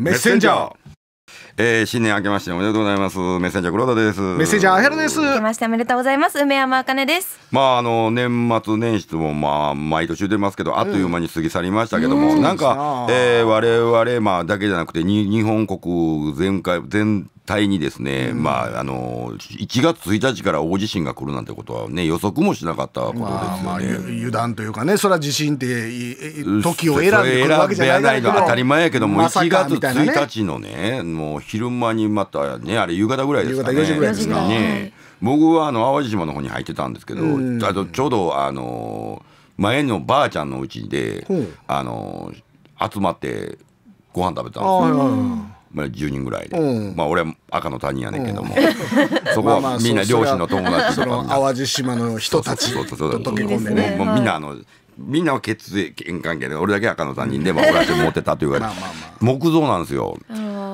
メッセンジャーえー、新年明けましておめでとうございますメッセンジャー黒田ですメッセンジャーあやるです明けましておめでとうございます梅山あかねですまああの年末年始もまあ毎年出ますけどあっという間に過ぎ去りましたけども、うん、なんか、うん、えー、我々まあだけじゃなくてに日本国全会全対にですね、うん、まあ、あの、1月1日から大地震が来るなんてことはね、予測もしなかったことですよね。まあまあ、油断というかね、それは地震って、時を選んでくるわけじゃないの当たり前やけども、ま、1月1日のね、もう昼間にまたね、あれ夕方ぐらいですかね。夕方4時ぐらいですかね。僕はあの淡路島の方に入ってたんですけど、あとちょうどあの前のばあちゃんのうちで、あの集まってご飯食べたんですよ。まあ、10人ぐらいで、うん、まあ俺は赤の他人やねんけども、うん、そこはみんな両親の友達とか淡路島の人たちと溶け込んでね、うもうみんなあの、みんなは血縁関係で俺だけ赤の他人で、まあ、俺だけ持ってたというかまあ、木造なんですよ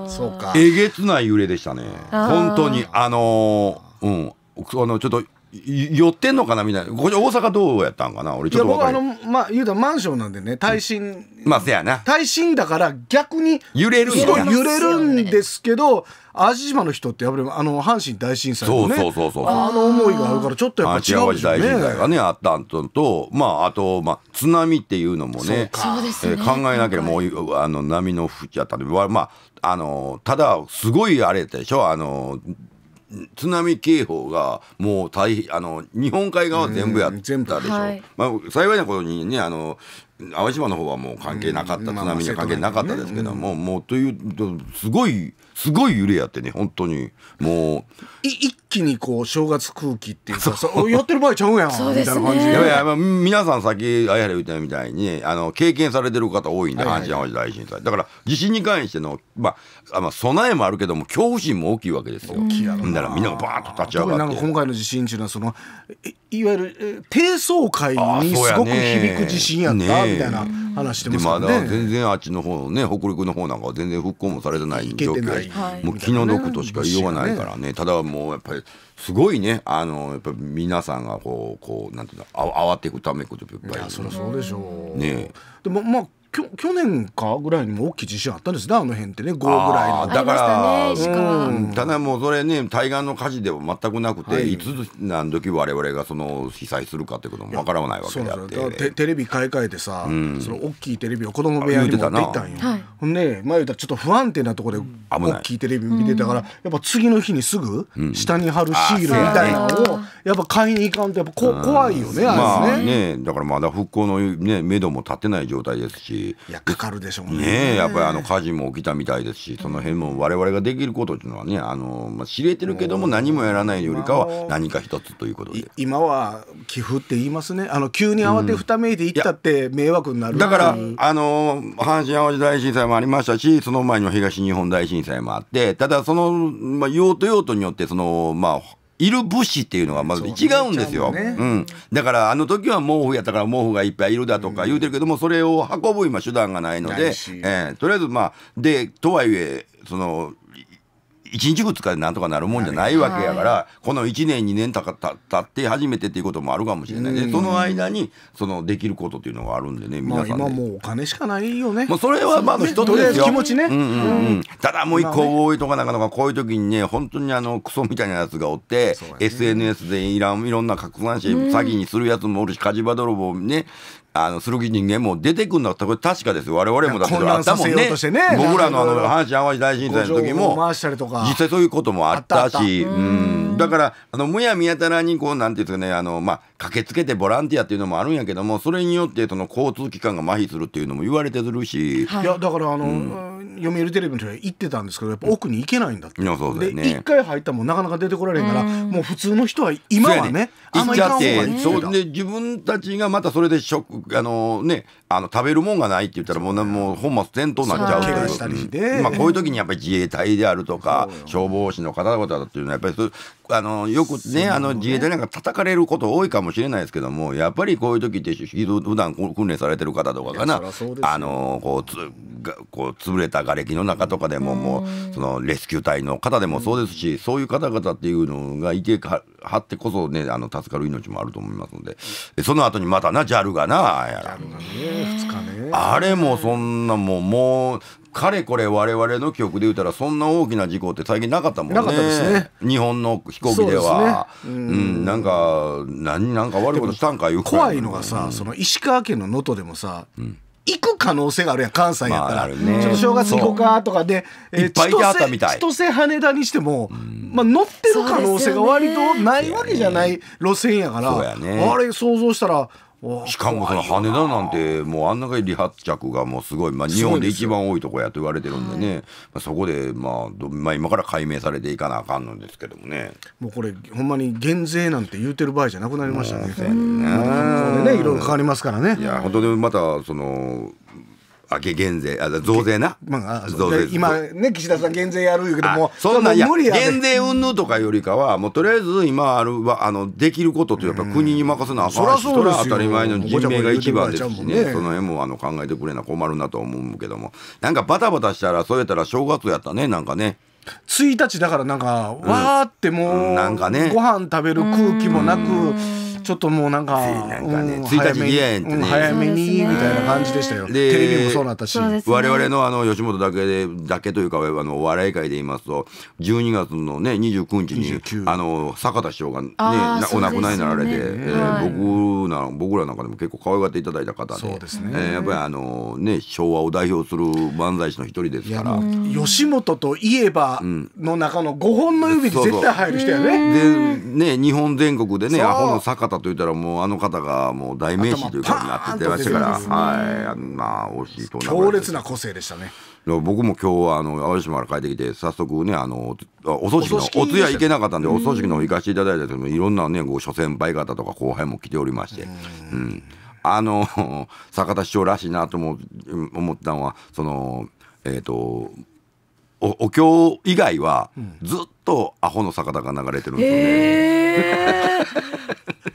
そうかえげつない揺れでしたね本当にあのー、うんあのちょっと寄ってんのかなみたいなこれ大阪どうやったんかな俺ちょっと僕あのまあ言うたらマンションなんでね耐震、まあせやな耐震だから逆に揺れるすごい揺れるんですけど安路島の人ってやっぱりあの阪神大震災のねそうそうそうそうあの思いがあるからちょっとやっぱ違うでしょうね淡路大震災がねあったんととまああと、まあ、津波っていうのもねそうですね、考えなければもうあの波の吹き当たりはまああのただすごいあれでしょあの津波警報がもう大あの日本海側全部やったでしょ、はい、まあ、幸いなことにねあの淡島の方はもう関係なかった、津波には関係なかったですけども、もうというすごいすごい揺れやってね本当にもう一気にこう正月空気っていうかそうやってる場合ちゃうんやんみたいな感じね、いやいや、皆さん先、あやら言ったみたいに、あの経験されてる方多いんで阪神・淡路大震災だから地震に関しての、まあ、まあ備えもあるけども恐怖心も大きいわけですよだからみんながバーッと立ち上がって今回の地震っていうのはそのいわゆる低層階にすごく響く地震やったみたいな話してますね、でまだ全然あっちの方ね北陸の方なんかは全然復興もされてない状況やもう気の毒としか言いようがないからね、ただもうやっぱりすごいねあのやっぱ皆さんがこうこうなんていうのあ慌てくためくとやっぱり、ね、そりゃそうでしょうねでもまあ去年かぐらいにも大きい地震あったんですねあの辺ってね5ぐらいのだから、ね、ただもうそれね対岸の火事でも全くなくて、はい、いつ何時われがその被災するかってこともわからないわけであってテレビ買い替えてさ、うん、その大きいテレビを子供部屋に持ってったんよ、ほんで前言うたらちょっと不安定なとこで大きいテレビ見てたから、やっぱ次の日にすぐ下に貼るシールみたいなのをやっぱ買いに行かんとやっぱこ、怖いよねあれね,、まあね、ねだからまだ復興のね目処も立ってない状態ですしいやかかるでしょうね、ね、やっぱりあの火事も起きたみたいですしその辺も我々ができることっていうのはねあの、まあ、知れてるけども何もやらないよりかは何か一つということで今は寄付って言いますねあの急に慌てふためいて行ったって迷惑になる、うん、だからあの阪神・淡路大震災もありましたしその前にも東日本大震災もあってただその、まあ、用途用途によってそのまあいる物資っていうのはまず違うんですよ。うね、うん。だからあの時は毛布やったから毛布がいっぱいいるだとか言うてるけども、うん、それを運ぶ今手段がないので、えー、とりあえずまあ、で、とはいえ、その、1日2日でなんとかなるもんじゃないわけやから、はい、この1年2年たかたって初めてっていうこともあるかもしれないでその間にそのできることっていうのがあるんでね皆さん、ね、まあ、今もうお金しかないよねもうそれはまあ一つですよ気持ちね、うんうんうん、ただもう一個覚えとかなかなかこういう時にね本当にあのクソみたいなやつがおって、ね、SNS でいらんいろんな拡散して詐欺にするやつもおるし火事場泥棒ねあの、する人間も出てくるのは、これ確かですよ。我々もだけど、あったもんね。僕らのあの、阪神淡路大震災の時も、実際そういうこともあったし、うん。だから、あの、むやみやたらに、こう、なんていうですかね、あの、まあ、駆けつけてボランティアっていうのもあるんやけども、それによって、その、交通機関が麻痺するっていうのも言われてるし。はい、いや、だから、あの、うん、読売テレビの人は行ってたんですけど、やっぱ奥に行けないんだって。うん、そうだよね。一回入ったもなかなか出てこられへんから、もう普通の人は今はね、行っちゃって、そうで、自分たちがまたそれでショック、あのねあの食べるもんがないって言ったらもう,、ね、もう本末転倒になっちゃうという、うん、まあ、こういう時にやっぱり自衛隊であるとか消防士の方々だっていうのはやっぱりそあのよくねあの自衛隊なんか叩かれること多いかもしれないですけどもやっぱりこういう時って普段訓練されてる方とかがなあのこうつこう潰れた瓦礫の中とかでももうそのレスキュー隊の方でもそうですしそういう方々っていうのがいてはってこそねあの助かる命もあると思いますのでその後にまたな JAL がなやら。ねあれもそんなもうもうかれこれ我々の記憶で言うたらそんな大きな事故って最近なかったもんね。ね日本の飛行機では。うでね、うん、うん、なんか何なんか悪いことしたんかいう怖いのがさ、うん、その石川県の能登でもさ、うん行く可能性があるやん関西やったら、ね、ちょっと正月行こうかとかで、えー、千歳千歳羽田にしても、まあ、乗ってる可能性が割とないわけじゃない路線やから、ね、あれ想像したらしかもその羽田なんてもうあんない離発着がもうすごい、まあ、日本で一番多いとこやと言われてるんでね、まあ、そこで、まあ、まあ今から解明されていかなあかんのですけどもねもうこれほんまに減税なんて言うてる場合じゃなくなりましたね。ねいろいろ変わりますからね。いや本当にまたその明け減税、あ増税な。まあ、増税今ね、岸田さん減税やるけども、そんな、無理や、減税云々とかよりかは、もうとりあえず今あるあの、できることというか、国に任せなあかんし、それは当たり前の人命が一番ですしね、その辺もあの考えてくれな困るなと思うけども、なんかバタバタしたら、そうやったら正月やったね、なんかね。1日だからなんか、わーってもう、うん、なんかね、ご飯食べる空気もなく、ちょっともうなんか、なね、1日にやんってね、早めに、みたいな感じでしたよ。テレビもそうなったし。ね、我々のあの、吉本だけで、だけというか、あの、お笑い界で言いますと、12月のね、29日に、あの、坂田師匠がね、お亡くなりになられて、え僕な、僕らなんかでも結構可愛がっていただいた方で、そうですね。えやっぱりあの、ね、昭和を代表する漫才師の一人ですから。吉本といえば、の中の5本の指で絶対入る人やね。で、ね、日本全国でね、アホの坂田といったらもうあの方がもう代名詞というかになっててましたから、はい、あんな惜しいと強烈な個性でしたね。僕も今日はあの淡路島から帰ってきて早速ねあのお葬式のお通夜行けなかったんでお葬式の行かせていただいたけどもいろんなねご諸先輩方とか後輩も来ておりまして。うんあの 坂田師匠らしいなと思思ったのはそのえっ、ー、とおお経以外はずっとアホの坂田が流れてるんですよね。え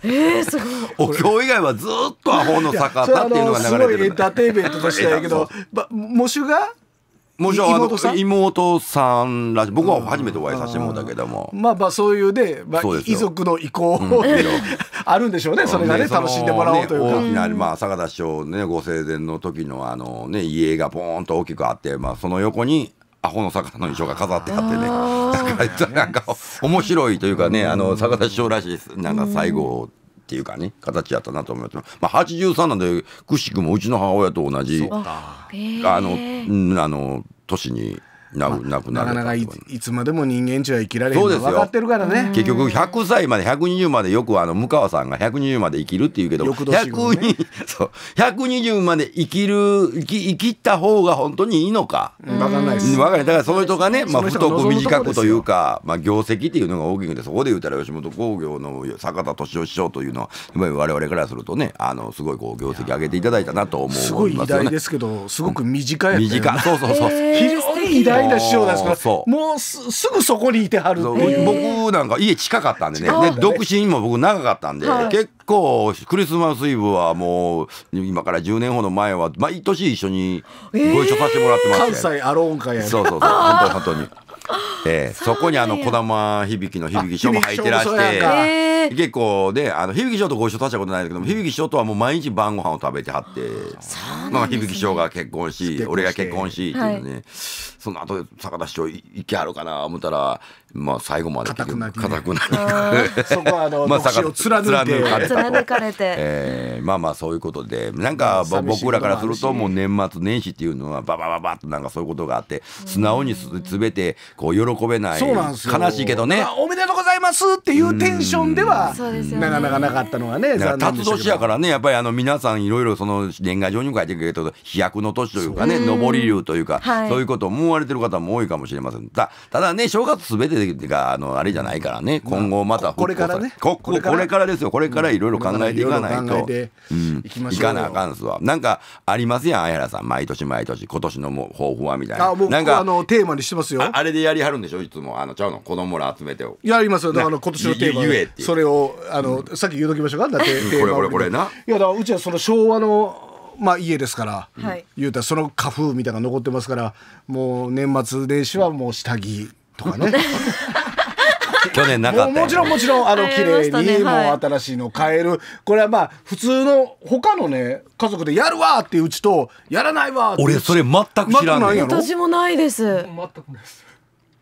ー、え ー、すごい。お経以外はずっとアホの坂田っていうのが流れてる。エンターテイメントとしてやけど、ば喪主がもちろん妹妹さんらしい僕は初めてお会いさせてもらったけども、まあまあそういうで、まあ、遺族の意向で、あるんでしょうねそれがね楽しんでもらおうというか、大きな、まあ、坂田師匠ねご生前の時のあのね家がポーンと大きくあって、まあ、その横にアホの坂田の衣装が飾ってあってねだからなんか面白いというかねあの坂田師匠らしいなんか最後っていうかね形やったなと思いますまあ83なんでくしくもうちの母親と同じあの、あの年にななくなかなかいつまでも人間ちは生きられへんそうですよ分かってるからね結局100歳まで120までよくあの向川さんが120まで生きるって言うけど、ね、120 まで生きる生き生きった方が本当にいいのか分かんないです分かんないだからその人がね、まあ、太く短くというか、まあ、業績っていうのが大きくてそこで言うたら吉本興業の坂田敏夫師匠というのは我々からするとねあのすごいこう業績上げていただいたなと思うす、ね,、ごい偉大ですけどすごく短い、うん、短そうそうそう、えー、非常に偉大代々師匠なんですけどもうすぐそこにいてはる僕なんか家近かったんでね独身も僕長かったんで、結構クリスマスイブはもう今から10年ほど前は毎年一緒にご一緒させてもらってます、て、関西アローン会やねそうそうそう本当に本当に。えー、そこにあの児玉響の響翔も入ってらして、結構ねあの響翔とご一緒ったことないんだけど響翔とはもう毎日晩ご飯を食べてはって、まあ、響翔が結婚し俺が結婚しっていうね、その後で坂田師匠行きはるかな思ったらまあ、最後まで固くなく、ね、くなそこはあの、まあ、貫かれて、えー、まあまあそういうことでなんか僕らからするともう年末年始っていうのはばばばばっとなんかそういうことがあって素直にすべてこう喜べない悲しいけどねおめでとうございますっていうテンションではなかなかなかったのはね辰年やからねやっぱりあの皆さんいろいろその年賀状にも書いてくれると飛躍の年というかね上り流というか、はい、そういうことを思われてる方も多いかもしれませんたただね正月すべててあのあれじゃないからね今後またこれからねここれからですよこれからいろいろ考えていかないと、うん、いかなあかんすわなんかありますやん相原さん毎年毎年今年のも抱負はみたいなあもうなんかあのテーマにしてますよあれでやりはるんでしょいつもあのちゃうの子供ら集めてをやりますよだから今年のテーマそれをあの、さっき言うときましょうかだって これこれこれないやだからうちはその昭和のまあ、家ですから、はい、言うたらその花粉みたいなのが残ってますからもう年末年始はもう下着とかね。去年なかったもちろんもちろんあの綺麗に、もう新しいの買えるこれはまあ普通の他のね家族でやるわっていううちとやらないわ俺それ全く知らないやろ私もないです全くないです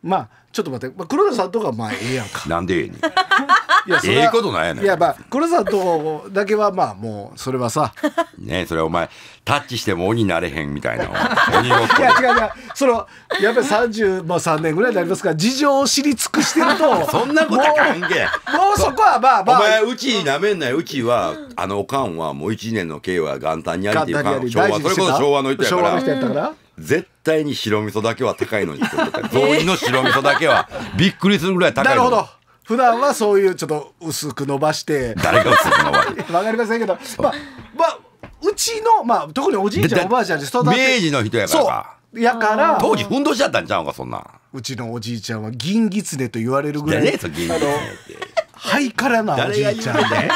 まあちょっと待って、まあ、黒田さんとかまあええやんかなんでええに いやそええことないやねいやまあ黒田さんとだけはまあもうそれはさねそれお前タッチしても鬼になれへんみたいな 鬼をいや違う違うそのやっぱり33、まあ、年ぐらいになりますから事情を知り尽くしてるとそんなこと関係もうそこはまあまあお前うちなめんないうちはあのおかんはもう1年の刑は元旦にありっていうか昭和それこそ昭和の人やから昭和の人やったから、絶対に白味噌だけは高いのに雑煮の白味噌だけは びっくりするぐらい高いの。なるほど。普段はそういうちょっと薄く伸ばして。誰が薄く伸ばして わかりませんけど、まあ、まあ、うちの、まあ、特におじいちゃんおばあちゃんで育て明治の人やからか。やから当時ふんどしゃったんちゃうかそんなうちのおじいちゃんは銀狐と言われるぐらい、ね、銀狐ってハイカラなおじいちゃんね。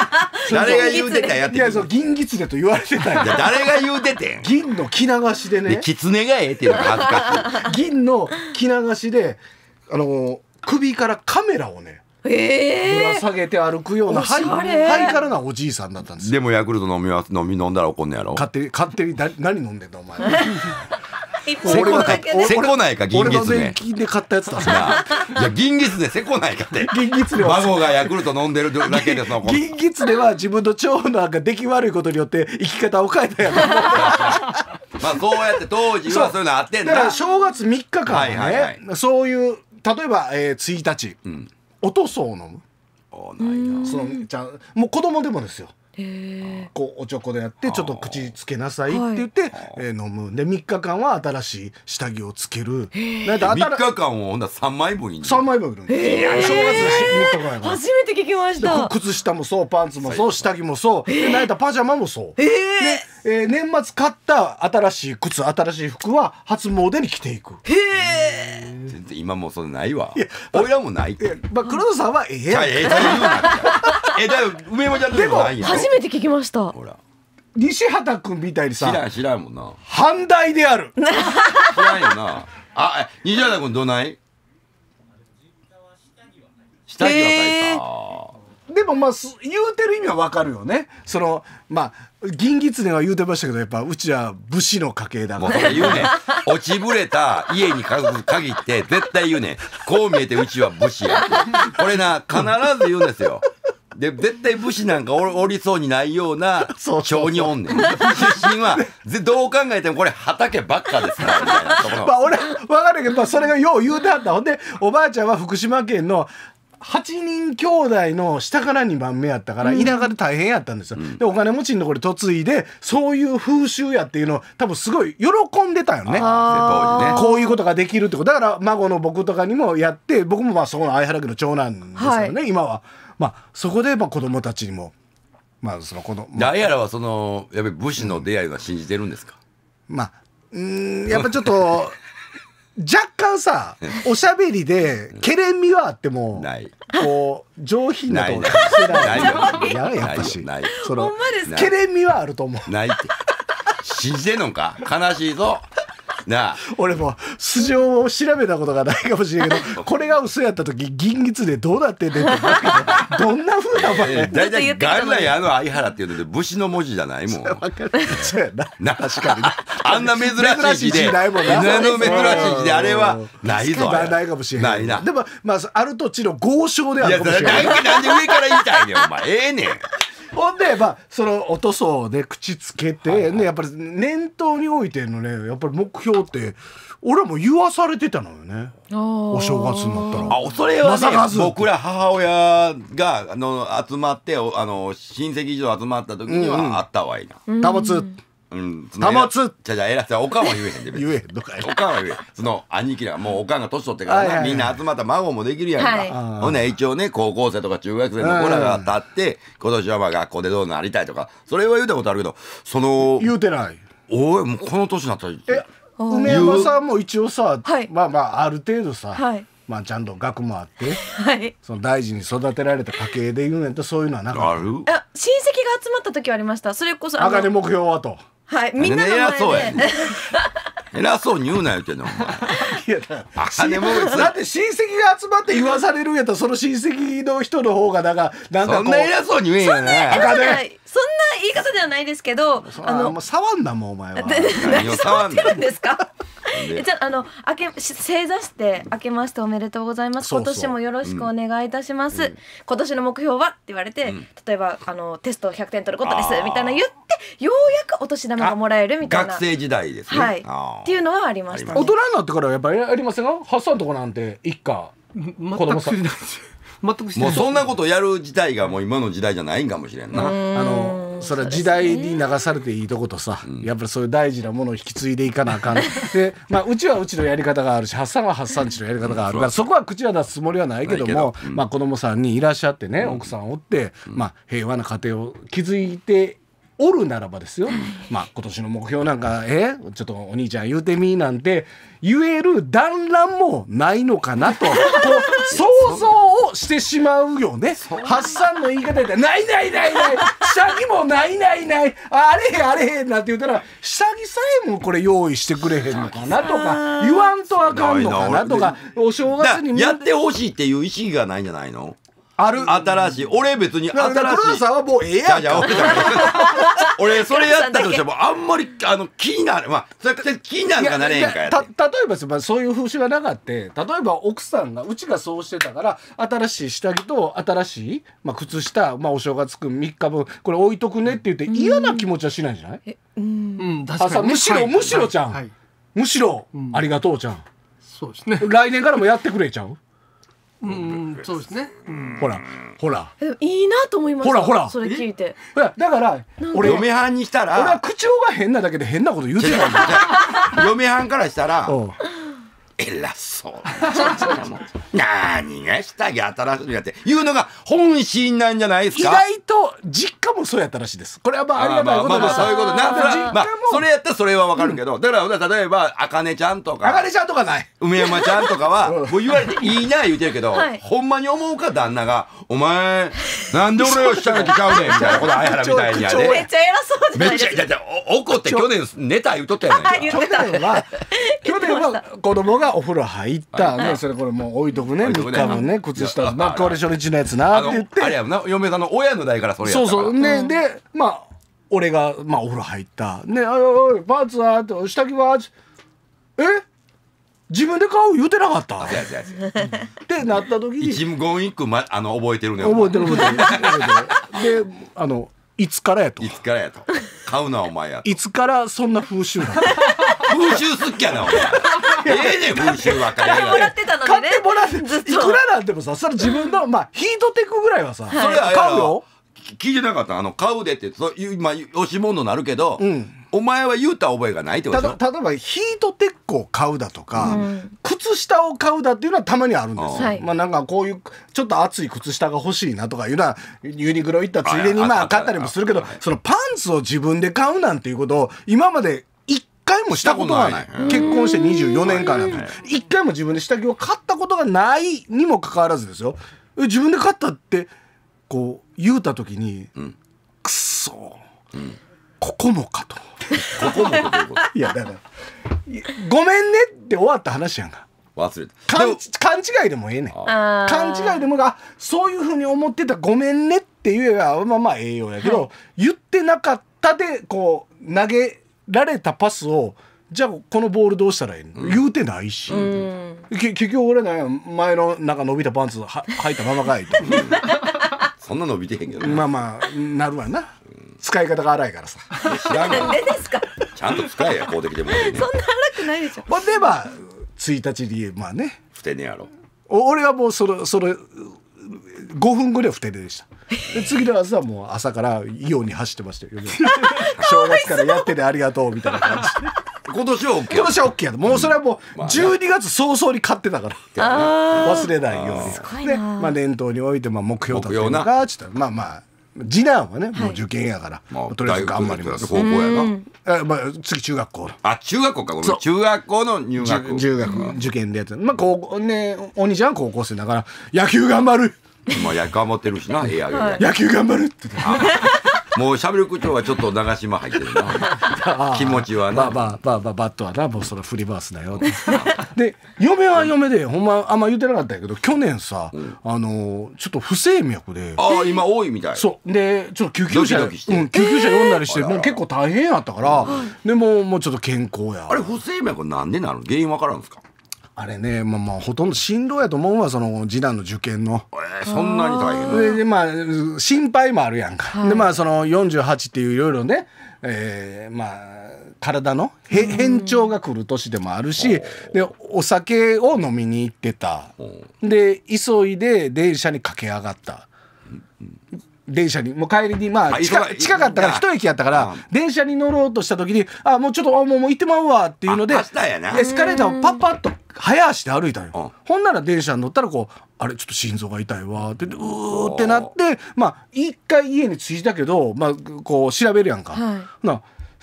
誰が言うてたやつ。いや、そう、銀狐と言われてたんや。誰が言うてて銀の着流しでね。キツネがええっていうのが恥ずかしい。銀の着流しで、あの、首からカメラをね、ぶら下げて歩くようなハイハイカラなおじいさんだったんですでもヤクルト飲みは飲み飲んだら怒んねやろ勝手に勝手に何飲んでんだお前 せこないか、せこないか、銀月で。俺金で買ったやつだ。いや、銀月でせこないかって。銀月で孫がヤクルト飲んでるだけで、その子。銀月では自分の腸のが出来悪いことによって生き方を変えたやつ。まあ、そうやって当時はそういうのあってんだ。だから正月三日間ね、はいそういう、例えば、えー、1日、うん、おとそを飲む。ないなそのちゃんもう子供でもですよこうおちょこでやってちょっと口つけなさいって言って、はい、えー、飲むで3日間は新しい下着をつけるなんか3日間をほんな3枚分いる枚分いるんです正月3日間初めて聞きました靴下もそうパンツもそう下着もそうでなんかパジャマもそうええー、年末買った新しい靴新しい服は初詣に着ていくへえ全然今もそれないわ俺らもないってまあ黒田さんはええやんええだよ 梅山ちゃんでもないやん初めて聞きましたほら西畑君みたいにさ知らん知らんもんな反対である知らんよなあ西畑君どない下には書いた、えーでもまあ言うてる意味はわかるよねそのまあ銀狐は言うてましたけどやっぱうちは武士の家系だから言うね落ちぶれた家に限って絶対言うねこう見えてうちは武士やこれな必ず言うんですよで絶対武士なんかおりそうにないような町におんねん出身はどう考えてもこれ畑ばっかですからみたいなところまあ俺分かるけど、まあ、それがよう言うてはったほんでおばあちゃんは福島県の8人兄弟の下から2番目やったから田舎で大変やったんですよ、うん、でお金持ちのところで嫁いでそういう風習やっていうのを多分すごい喜んでたよね、ね、こういうことができるってことだから孫の僕とかにもやって僕もまあそこの相原家の長男ですよね、はい、今は、まあ、そこでまあ子供たちにも。まあそのこの、まあ、やらはそのやっぱり武士の出会いは信じてるんですか、うん、まあうんやっぱちょっと若干さおしゃべりでけれんみはあってもないこう上品なとこしてないややっぱしそのけれんみはあると思うないって信じてんのか悲しいぞなあ俺も素性を調べたことがないかもしれんけど これが嘘やった時銀ギでどうなってんねんってどんなふうな場合大体元来あの相原っていうので武士の文字じゃないもん そうやなな確かにあんな珍しい字であんな珍しい字であれはないぞないかもしれないなでもまあある土地の豪商であるかもしれないなんで上から言いたいねんお前ええねんほんでまあそのお塗装で口つけて、はいはい、ねやっぱり念頭においてのねやっぱり目標って俺はもう言わされてたのよねお正月になったらあそれはね、僕ら母親があの集まってあの親戚以上集まった時にはあったわいな。うん、うんうん、保つじゃじゃ偉いじゃおかんは言えへんで言えんのかいおかんは言えへんその兄貴らもうおかんが年取ってからみんな集まった孫もできるやんか、はいほんな一応ね高校生とか中学生の子らが立って今年はまあ学校でどうなりたいとかそれは言うたことあるけどその言うてないおいもうこの年になったらえ梅山さんも一応さ、はいまあまあある程度さ、はいまあちゃんと学もあってはいその大事に育てられた家系で言うねんとそういうのはなかっあるあ親戚が集まった時はありましたそれこそあのあかね目標はとはいみんなの前で偉そうや偉そうに言うなようてんのお前 いやだだって親戚が集まって言わされるんやったらその親戚の人の方がなんかなんかこうそんな偉そうに言えんやな、ね、そんな言い方ではないですけど あのもう触んなもんお前は触ってるんですかじゃあのあけ正座して明けましておめでとうございます今年もよろしくお願いいたします、うん、今年の目標はって言われて、うん、例えばあのテスト100点取ることですみたいな言ってようやくお年玉がもらえるみたいな学生時代ですね、はい、っていうのはありました、ね、大人になってからやっぱりありませんか発散とかなんて一家子供さん全くもうそんなことやる時代がもう今の時代じゃないんかもしれんな。あのそれは時代に流されていいとことさ、やっぱりそういう大事なものを引き継いでいかなあかんで、まあ、うちはうちのやり方があるし発散は発散地のやり方があるからそこは口は出すつもりはないけども、うん、まあ、子供さんにいらっしゃってね、奥さんおって、まあ、平和な家庭を築いておるならばですよ、まあ、今年の目標なんか「えちょっとお兄ちゃん言うてみ」なんて言える団らんもないのかなと想像をしてしまうよね発散の言い方で「ないないないない下着もないないないあれへあれへ」なんて言ったら下着さえもこれ用意してくれへんのかなとか言わんとあかんのかなとかお正月にやってほしいっていう意識がないんじゃないのある。新しい。俺別に新しい。黒田さんはもうええやん。俺、それやったとしても、あんまり、あの、気になる。まあ、それ気になるかなれへんかやた例えば、まあ、そういう風習がなかって、例えば奥さんが、うちがそうしてたから、新しい下着と新しい、まあ、靴下、まあ、お正月くん3日分、これ置いとくねって言って、嫌な気持ちはしないんじゃないうん、確かに。むしろ、むしろちゃん。むしろ、ありがとうちゃん。そうですね。来年からもやってくれちゃううんそうですね、ほらほらいいなと思いましたほらほらそれ聞いてほらだから俺嫁はんにしたら俺は口調が変なだけで変なこと言うてたんだ嫁はんからしたら偉そうな 何がしたい新しいやっていうのが本心なんじゃないですか意外と実家もそうやったらしいですこれはまあありがたいことです、まあ、そういうことなまあそれやったらそれはわかるけど、うん、だから例えばあかねちゃんとかあかねちゃんとかない梅山ちゃんとかは もう言われていいな言うてるけど、はい、ほんまに思うか旦那が「お前なんで俺を下書きちゃうねん」みたいなこの相原みたいにやでめっちゃ偉そうめっちゃ怒って去年ネタ言うとったやねん去年は去年は子供ががお風呂入ったねそれこれもう置いとくね3日分ね靴下まあこれ初日のやつなって言ってあれやな嫁さんの親の代からそれやそうそうねでまあ俺がまあお風呂入ったねおいおいパーツは下着はえ自分で買う言うてなかったってなった時に一言一句、ま、あの覚えてるね覚えてる覚えてるであのいつからやといつからやと買うなお前やいつからそんな風習なの風習すっきゃなお前ええね風習は買ってもらってたのにね買ってもらいくらなんでもさそれ自分のまあヒートテックぐらいはさ、はい、それ買うよ聞いてなかったあの、買うでって、そういう、まあ、押し物になるけど、うん、お前は言うた覚えがないってことた例えば、ヒートテックを買うだとか、うん、靴下を買うだっていうのはたまにあるんですよ。まあ、なんかこういう、ちょっと厚い靴下が欲しいなとかいうのは、ユニクロ行ったついでに、まあ、買ったりもするけど、そのパンツを自分で買うなんていうことを、今まで回もしたことがない結婚して24年間なんて1回も自分で下着を買ったことがないにもかかわらずですよ自分で買ったってこ言うた時に、くっそ、ここもかとここもかといやだから「ごめんね」って終わった話やんか忘れて勘違いでもええねん勘違いでもあそういうふうに思ってた「ごめんね」って言えばまあまあ栄養やけど、はい、言ってなかったでこう投げられたパスをじゃあこのボールどうしたらいいの、うん、言うてないし、うん、結局俺ね前のなんか伸びたパンツは履いたままかいと。そんな伸びてへんけどまあまあなるわな、使い方が荒いからさ知らんなんでですかちゃんと使えや公的でもねそんな荒くないでしょほんでまあ1日にまあねふてねやろお俺はもうそれそれ5分ぐらいふてねでしたで次の朝はもう朝からイオンに走ってましたよ 正月からやっててありがとうみたいな感じで 今年は OK 今年は OK やともうそれはもう12月早々に買ってたから、忘れないようにで、まあ、念頭においてまあ目標だったのかちょっとまあまあ次男はね、もう受験やから、とりあえず頑張ります高校やなまあ、次中学校あ中学校かご中学校の入学中学、受験でやつまあ高校ねお兄ちゃんは高校生だから野球頑張るまあ野球頑張ってるしな野球頑張るって言ってもうしゃべる口調はちょっと長島入ってるな 気持ちはなまあまあまあまあバットはなもうそれフリバースだよで嫁は嫁で、うん、ほんまあんま言ってなかったけど去年さ、うん、あのちょっと不整脈でああ今多いみたいそうでちょっと救急車うん、救急車呼んだりして、えー、もう結構大変やったから、でももうちょっと健康やあれ不整脈なんでなの原因わからんですかあれね、まあ、まあほとんど進路やと思うわその次男の受験の。えー、そんなに大変ででまあ心配もあるやんか。はい、でまあその48っていういろいろね、えー、まあ体の変調が来る年でもあるし、うん、でお酒を飲みに行ってた、うん、で急いで電車に駆け上がった。電車にもう帰りにまあ近近かったから一駅やったから、電車に乗ろうとした時にあもうちょっとあもうもう行ってまうわっていうのでエスカレーターをパッパッと早足で歩いたんよ、うん、ほんなら電車に乗ったらこう「あれちょっと心臓が痛いわ」ってうーってなってまあ一回家に着いたけど、まあ、こう調べるやんか。はい、な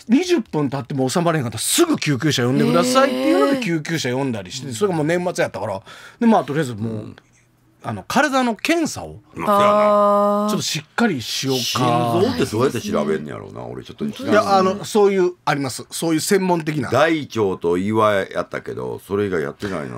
20分経っても収まれへんかったらすぐ救急車呼んでくださいっていうので救急車呼んだりして、それがもう年末やったからでまあとりあえずもうあの体の検査をちょっとしっかりしようか心臓ってどうやって調べんやろうな俺ちょっといやあのそういうありますそういう専門的な大腸と胃はやったけどそれ以外やってないな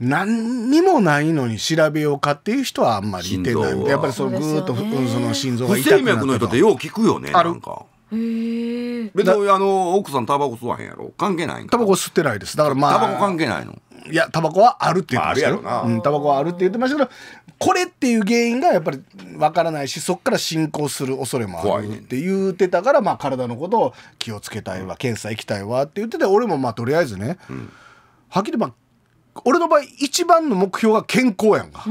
何にもないのに調べようかっていう人はあんまりいてないやっぱりそのぐっとそ,、の心臓が痛くなる不整脈の人ってよう聞くよねなんか別にあの奥さんタバコ吸わへんやろ関係ないんかタバコ吸ってないですだからまあタバコ関係ないのいやタバコはあるって言ってましたよ、まあ、うん、タバコはあるって言ってましたけどこれっていう原因がやっぱりわからないしそこから進行する恐れもあるって言ってたから、まあ、体のことを気をつけたいわ検査行きたいわって言ってて俺もまあとりあえずね、うん、はっきりまあ俺の場合一番の目標は健康やんか。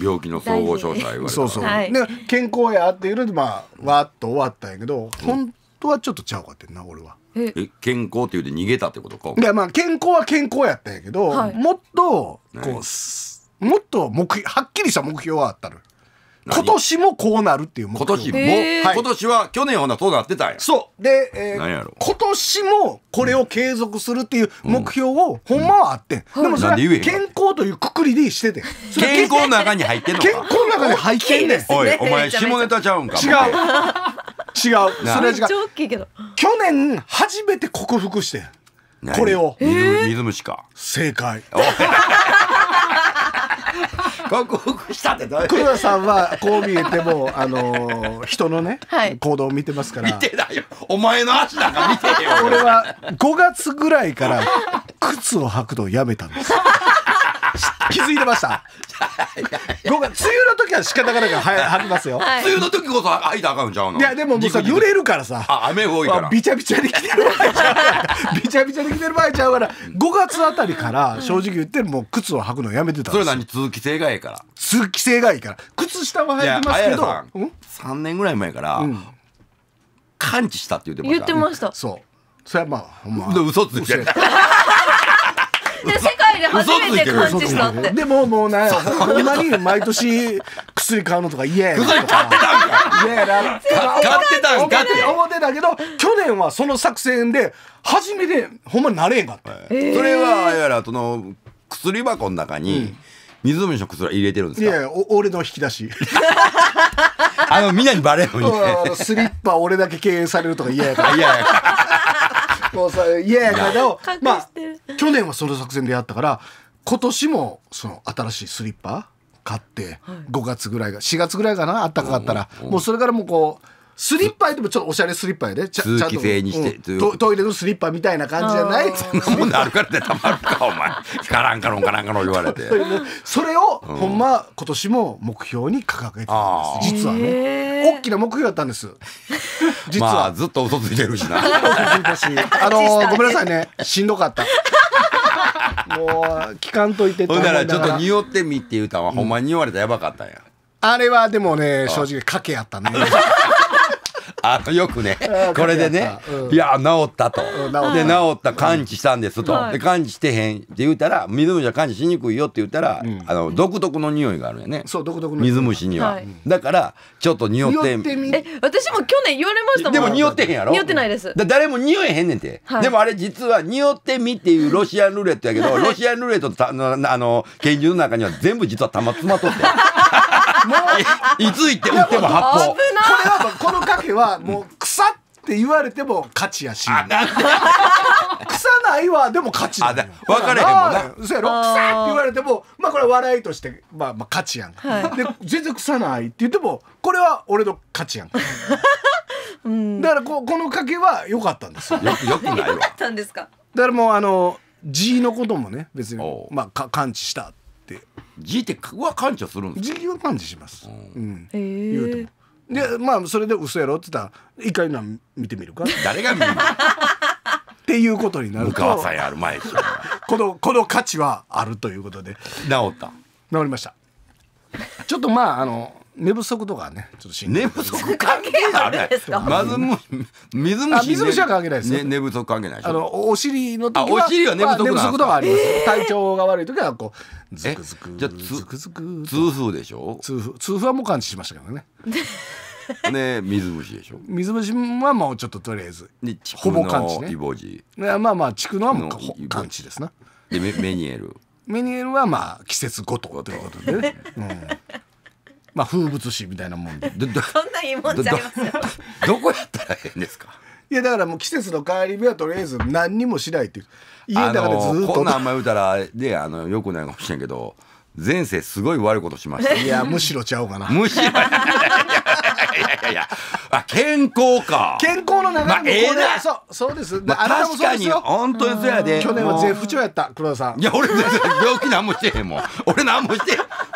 病気の総合詳細はそうそう、はい、健康やっていうのでまあわっと終わったんやけど、うん、本当はちょっとちゃうかってんな俺は。え健康って言うて逃げたってことかいやまあ健康は健康やったんやけど、はいもっとこう、ねもっと目標はっきりした目標はあったの今年もこうなるっていう目今年も、はい今年は去年ほなそうなってたんやそうで、えー何やろ今年もこれを継続するっていう目標を、ほんまはあってん、でもんで健康というくくりでしてて健康の中に入ってんのか健康の中に入ってんねんおいお前下ネタちゃうんか違う違う それは違う去年初めて克服してこれを水虫か正解 克服したって黒田さんはこう見えてもあのー、人のね、はい、行動を見てますから見てないよお前の足な見てよ俺は5月ぐらいから靴を履くのをやめたんです気づいてました。5 月、梅雨の時は仕方がないから、は、い、はきますよ。梅雨の時こそ、吐いたあかんちゃういや、でも、もうさ、揺れるからさ。あ、雨多いから。びちゃびちゃできてる場合ちゃう びちゃびちゃできてる場合ちゃうから、5月あたりから、正直言って、もう靴を履くのやめてた。それ何、通気性がいいから。通気性がいいから。靴下は履いてますけど。三年ぐらい前から。感知したって言ってました。言ってました。そう。それはまあ、ほんま。嘘ついてる。で世界で初めて感したってでももうなこんなに毎年薬買うのとか嫌やな買ってたんかやってたって思ってたけど去年はその作戦で初めてほんまになれへんかった、それはやらその薬箱の中に、湖の薬入れてるんですいや俺の引き出し あのみんなにバレるのに、スリッパ俺だけ敬遠されるとか嫌やから嫌やからこうさ嫌やけど まあ去年はその作戦でやったから今年もその新しいスリッパ買って、5月ぐらいが4月ぐらいかなあったかかったら、もうそれからもうこうスリッパでもちょっとおしゃれスリッパやね通気性にしてうん、トトイレのスリッパみたいな感じじゃないそんなもんでるからでたまるかお前カランかロンかランカロン言われてそれを、うん、ほんま今年も目標に掲げてたんです実はね大きな目標だったんです実は、まあ、ずっと嘘ついてるしなあのー、ごめんなさいねしんどかったもう聞かんといてほんならちょっと匂ってみって言うたんは、うん、ほんまに言われたらやばかったんやあれはでもね正直賭けやったねあのよくね これでね、うん、いや治ったと、で治った完治したんですと、で完治してへんって言うたら水虫は完治しにくいよって言ったら、あの独特の匂いがあるよねそう独特の水虫には、はい、だからちょっと匂ってえ私も去年言われましたもんでも匂ってへんやろ匂ってないです誰も匂えへんねんて、はい、でもあれ実は匂ってみっていうロシアンルーレットやけどロシアンルーレットのあの拳銃の中には全部実は玉詰まっとってもう、いつ行って売っても発砲これはもうこのカフェはもう腐って言われても価値やし腐ないはでも価値だだ分かれへんもんなそうやろ腐って言われてもまあこれは笑いとしてまあまあ価値やん、はい、で全然腐ないって言ってもこれは俺の価値やん うん、だからここの賭けは良かったんですよ。よくないわ。だからもうあの G のこともね別にまあか感知したって字っては感謝するんですか字は感謝します、うんえー、言うてでまあそれで嘘やろって言ったら一回な見てみるか誰が見るの っていうことになるとさんやる前このこの価値はあるということで治った治りましたちょっとまああの寝不足とかねちょっと寝不足関係あるまずも水虫水虫は関係ないです、ね、寝不足関係ないあのお尻の時はお尻は寝不足,、まあ、寝不足とかあります、体調が悪い時はこうずくずくじゃあずくずく痛風でしょ痛風痛風はもう完治しましたけどね ね水虫でしょ水虫はもうちょっととりあえずほぼ完治ねまあまあ地区のはもう完治ですなでメメニエルメニエルはまあ季節ごとということでね、うん、まあ風物詩みたいなもんでそんないいもんじゃありますよどこやったらええんですかやだからもう季節の変わり目はとりあえず何にもしないっていう家の中でずっとこんなんあんま言うたらねあのよくないかもしれんけど前世すごい悪いことしましたいやむしろちゃうかなむしろいやいやいや、あ健康か。健康の流れもこれ、まあ、そうそうです。まあ、あなたもそうですよ。本当にそうやで。去年は絶不調やった黒田さん。いや俺病気なんもしてへんもん。俺なんもして。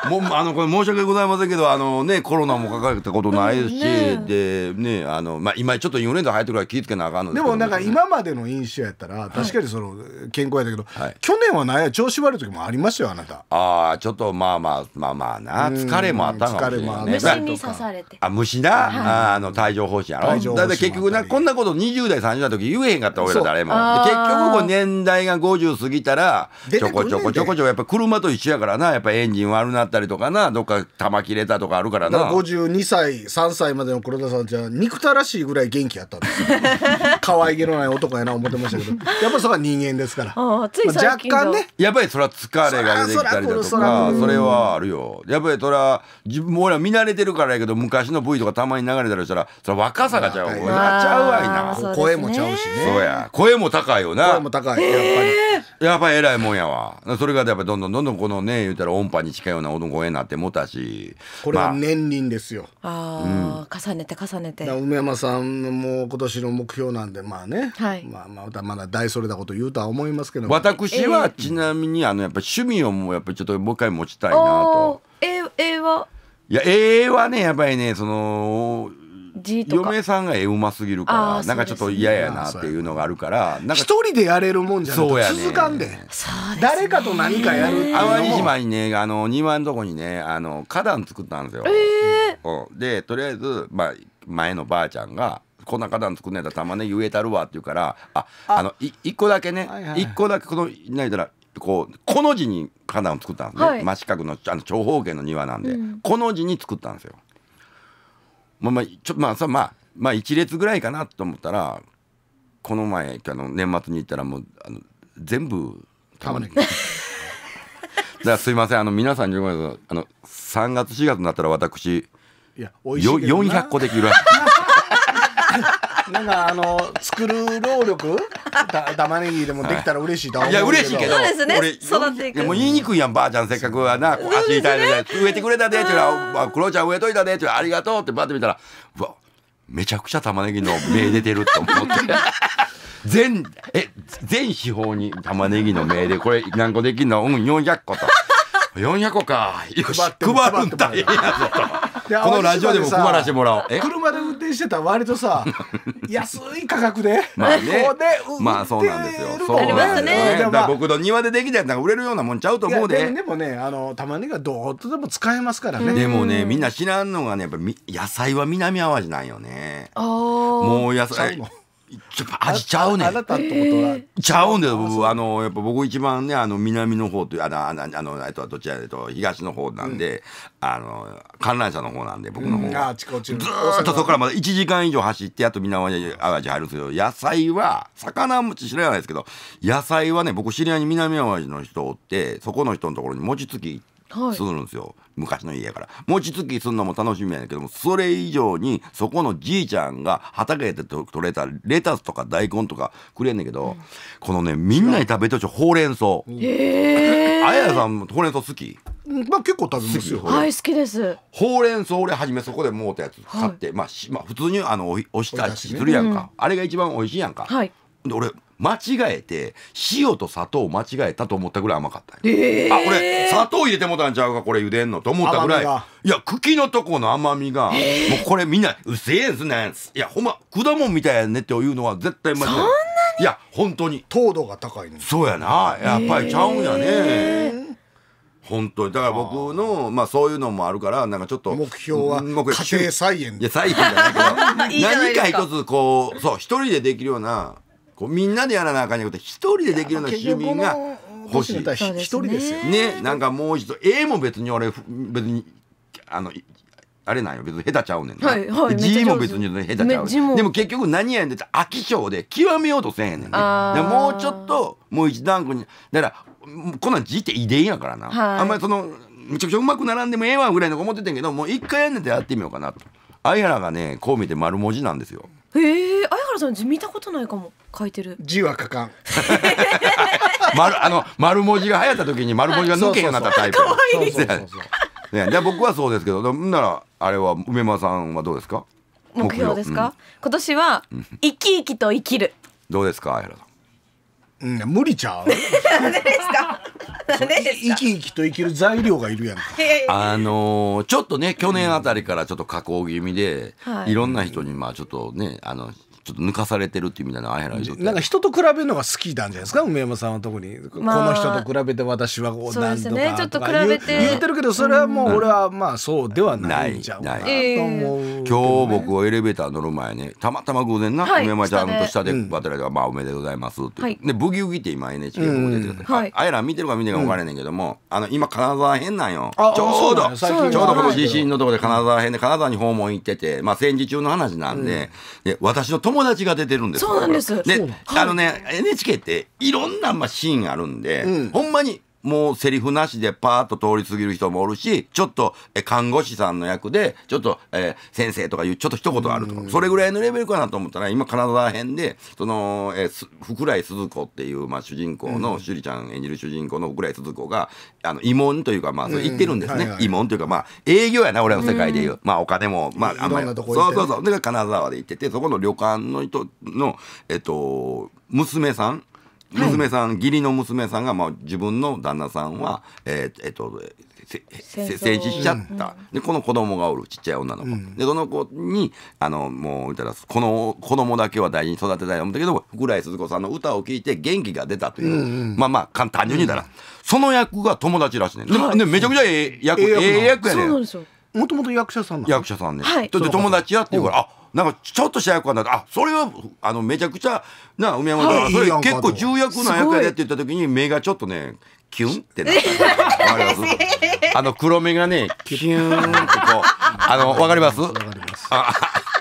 もうあのこれ申し訳ございませんけどあのねコロナもかかったことないですし、ね、でねあのまあ今ちょっと4年度入ってるから気ぃけなあかんので、ね、でもなんか今までの印象やったら確かにその健康やったけど、はい、去年はない調子悪い時もありましたよあなた。ああちょっとまあまあまあまあな疲れもあったかもしれない、ね。虫に刺されて。あ虫が、あの帯状疱疹やろだって結局なこんなこと20代30代の時言えへんかった俺ら誰も結局こ年代が50過ぎたらちょこちょこちょこちょこやっぱ車と一緒やからなやっぱエンジン悪なったりとかなどっか玉切れたとかあるからなだから52歳3歳までの黒田さんじゃ憎たらしいぐらい元気やったんです 可愛げのない男やな思ってましたけどやっぱそれは人間ですから、まあ、若干ねやっぱりそれは疲れが出てきたりだとかそれはあるよやっぱりそれは自分も俺は見慣れてるからやけど昔の V とかたまに流れたりしたらそれ若さがちゃうなっちゃうわいな声もちゃうしねそうや声も高いよな声も高いやっぱり、やっぱ偉いもんやわそれがやっぱどんどんどんどんこのね言うたら音波に近いような音声になってもたしこれは年輪ですよ、ああ、重ねて重ねて梅山さんもう今年の目標なんでまあね、はい、まあまあ、まだ大それたこと言うとは思いますけど私はちなみにあのやっぱ趣味をもうやっぱちょっともう一回持ちたいなと。ええはいや絵はねやっぱりねその嫁さんが絵うますぎるからなんかちょっと嫌やなっていうのがあるからなんか一人でやれるもんじゃなくて続かんで、ね、誰かと何かやる淡路島にねあの庭のとこにねあの花壇作ったんですよ。えー、うん、でとりあえず、まあ、前のばあちゃんがこんな花壇作んねえだ玉ねぎ植えたるわって言うからああのい1個だけね、はいはい、個だけこの何言ったらこうこの字に花壇を作ったんですね、はい、真四角のあの長方形の庭なんで、うん、この字に作ったんですよ。まあまあちょまあさまあまあ一列ぐらいかなと思ったらこの前あの年末に行ったらもうあの全部玉ねぎ。だすいませんあの皆さんにごめんなさいあの三月四月になったら私いや4 0個できるらしい。なんかあの作る労力た 玉ねぎでもできたら嬉しいと思ういけやど嬉しいけどそうですね育っていくもう言いにくいやんばあちゃんせっかくはなこう足痛いので植えてくれたでって言うのクロちゃん植えといたでって言うありがとうってばって見たらうわめちゃくちゃ玉ねぎの芽出てると思って 全え全秘方に玉ねぎの芽でこれ何個できんのうん400個と400個かよし配配るんだいやこのラジオでも配らせてもらおうえ車で電してたら割とさ 安い価格でまあねここでまあそうなんですよそうなんですよ、ね、僕の庭でできたやつなんか売れるようなもんちゃうと思うででもねあの玉ねぎはどうとでも使えますからねでもねみんな知らんのがねやっぱ野菜は南淡路なんよねもう野菜味ちゃうねん。あなたってことは。ちゃうんだよ、僕。あの、やっぱ僕一番ね、あの、南の方という、あの、あの、あとはとどちらでと、東の方なんで、うん、あの、観覧車の方なんで、僕の方うん、あ、ちこちずっとそこからまだ1時間以上走って、やっと南淡路入るんですけど、野菜は、魚も知らないですけど、野菜はね、僕知り合いに南淡路の人おって、そこの人のところに餅つき行って、するんですよ、はい、昔の家やから餅つきするのも楽しみやけどもそれ以上にそこのじいちゃんが畑で取れたレタスとか大根とかくれんねんけど、うん、このねみんなに食べてほしいほうれん草あやさんもほうれん草好きまあ結構食べますよ。はい好きです。ほうれん草俺はじめそこでもうたやつ買って、はい、まあまあ普通にあのおおひたしするやんか、うん、あれが一番美味しいやんか。はい。で俺間違えて、塩と砂糖を間違えたと思ったぐらい甘かったえー、あ、これ、砂糖入れてもたんちゃうか、これ茹でんのと思ったぐらい。いや、茎のとこの甘みが、えー、もうこれみんな、うせえですね。いや、ほんま、果物みたいやねっていうのは絶対間違い。いや、本当に。糖度が高いね。そうやな。やっぱりちゃうんやね。えー本当にだから僕のまあそういうのもあるからなんかちょっと目標は家庭菜園いや菜園じゃないけど 何か一つこうそう一人でできるようなこうみんなでやらなあかんやこと一人でできるような趣味が欲しい一人ですよねなんかもう一度 A も別に俺別にあのあれなんよ別に下手ちゃうねんな、はいはい、G も別に下手ちゃう、でも結局何やねんって飽き性で極めようとせへんねんねもうちょっともう一段階にだからこんなん G って遺伝やからな、はい、あんまりそのむちゃくちゃうまく並んでもええわぐらいの思っててんけどもう一回やんねんてやってみようかなと相原がねこう見て丸文字なんですよへえ相原さん字見たことないかも書いてる字は書かん 丸あの丸文字が流行った時に丸文字が抜けようになったタイプね、で僕はそうですけどならあれは梅間さんはどうですか目標ですか、うん、今年は生き生きと生きるどうですか平さん、うん、無理ちゃう何でですか 生き生きと生きる材料がいるやんかあのー、ちょっとね去年あたりからちょっと加工気味で、うんいろんな人にまあちょっとねあのちょっと抜かされてるっていうみたいなあやらなんか人と比べるのが好きなんじゃないですか梅山さんは特に、まあ、この人と比べて私はこうなんとか、ね、ちょっと比べて言ってるけどそれはもう俺はまあそうではないんちゃうかなと思う、えー、今日僕をエレベーター乗る前ねたまたま偶然な、はい、梅山ちゃんと下でバトルが、まあおめでとうございます」って、はい、で「ブギウギ」って今 NHK でも出てる、はい、あやら見てるか見てるか分からねんけども、うん、あの今金沢編なんよちょうどちょうどこの地震のところで金沢編で金沢に訪問行っててまあ戦時中の話なんで,、で私の友友達が出てるんですそうなんですね、あのね NHK っていろんなまあシーンあるんで、ほんまにもうセリフなしでパーッと通り過ぎる人もおるし、ちょっと、え、看護師さんの役で、ちょっと、えー、先生とかいう、ちょっと一言あるとか、それぐらいのレベルかなと思ったら、今、カナダ編で、その、えー、福来鈴子っていう、まあ、主人公の、趣里ちゃん演じる主人公の福来鈴子が、あの、慰問というか、まあ、それ言ってるんですね。慰、問、というか、まあ、営業やな、俺の世界でいう。まあ、お金も、まあ、あんまり。そうそうそう。で、金沢で行ってて、そこの旅館の人の、えっと、娘さん、娘さん、義理の娘さんが、まあ、自分の旦那さんは、えー、えっと、成事しちゃった、うん、でこの子供がおるちっちゃい女の子、うん、でその子にあのもうたらこの子供だけは大事に育てたいと思ったけど福来鈴子さんの歌を聴いて元気が出たという、うんまあまあ簡単に言うたら、うん、その役が友達らしいね、はでめちゃくちゃええ役ええ役やねん。もともと役者さん役者さんね、はい、友達やっていうからあなんかちょっとした役はなあそれはあのめちゃくちゃな梅山さん、はい、それ結構重役な役やでって言った時に目がちょっとねキュンってなった、ね、あの黒目がねキュンってこうあのわかりますわかりますあ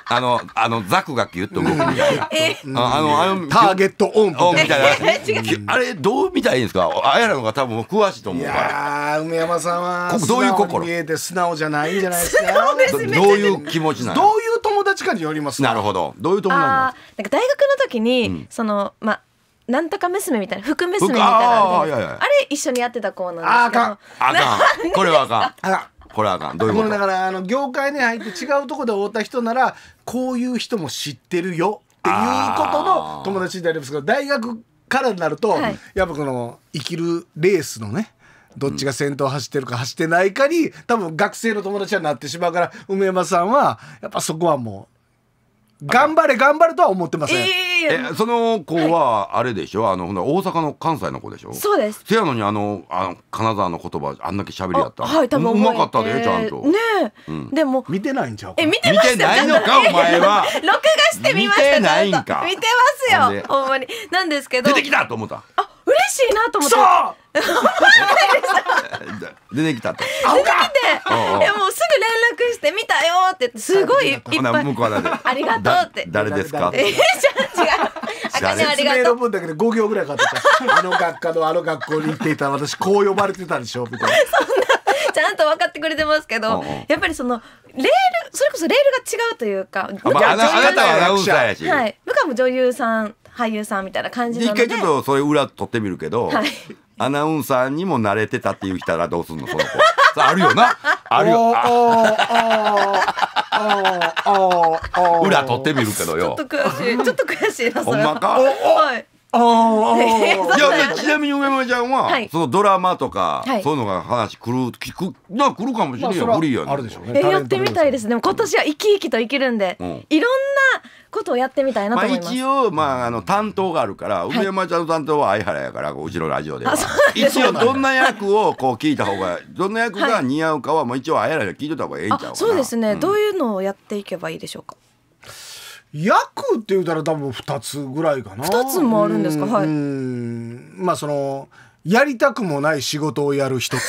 あの、あの、ザクがキュッと動くみたいな。えあの、あの、ターゲットオンみたいな。あれ、どうみたいですかあやらのが多分詳しいと思うから。梅山さんは、どういう心見えて素直じゃないんじゃないですか。どういう気持ちなのどういう友達かによりますなるほど。どういう友達なんか大学の時に、その、まあ、なんとか娘みたいな福娘みたいなあれ一緒にやってた子なんですけどあかんあかん これはあかんこれあかんどういうことだからあの業界に入って違うとこで会うた人ならこういう人も知ってるよっていうことの友達になりますけど大学からになると、はい、やっぱこの生きるレースのねどっちが先頭走ってるか走ってないかに、うん、多分学生の友達はなってしまうから梅山さんはやっぱそこはもう頑張れ頑張れとは思ってません、えその子はあれでしょあのほな大阪の関西の子でしょそうですせやのにあのあの金沢の言葉あんだけ喋りやったはい多分うまかったでちゃんとねえ、うん、でも見てないんちゃうえ見てま見てないのかお前は録画してみました見てないんか見てますよほんまになんですけど出てきたと思ったあしいなと思って。出てきたと。出てきて、えもうすぐ連絡して見たよってすごいいっぱい。ありがとうって。誰ですか？えー、違う違う。あかありがとう。説明の分だけで5行ぐらいかかってた。あの学科のあの学校に行っていた私こう呼ばれてたんでしょみたい な。ちゃんと分かってくれてますけど、やっぱりそのレールそれこそレールが違うというか、まあ、なたはアナウンはい、向も女優さん俳優さんみたいな感じなので一回ちょっとそれ裏取ってみるけど、はい、アナウンサーにも慣れてたっていう人らどうすんのその子あるよなあるよ裏取ってみるけどよちょっと悔しいちょっと悔しいなそれほんまか、はいああ いやちなみに上山ちゃんは、そのドラマとか、そういうのが話くる聞くな来るかもしれないよ、まあ、やあるでしょうね、えやってみたいですでも、今年は生き生きと生きるんで、いろんなことをやってみたいなと思まあ、一応まああの担当があるから上山ちゃんの担当は相原やから 後ろラジオで一応どんな役をこう聞いた方がどんな役が似合うかはもう一応相原に聞いといた方がええんちゃうそうですね、どういうのをやっていけばいいでしょうか役って言うたら多分2つぐらいかな2つもあるんですかはいまあそのやりたくもない仕事をやる一つ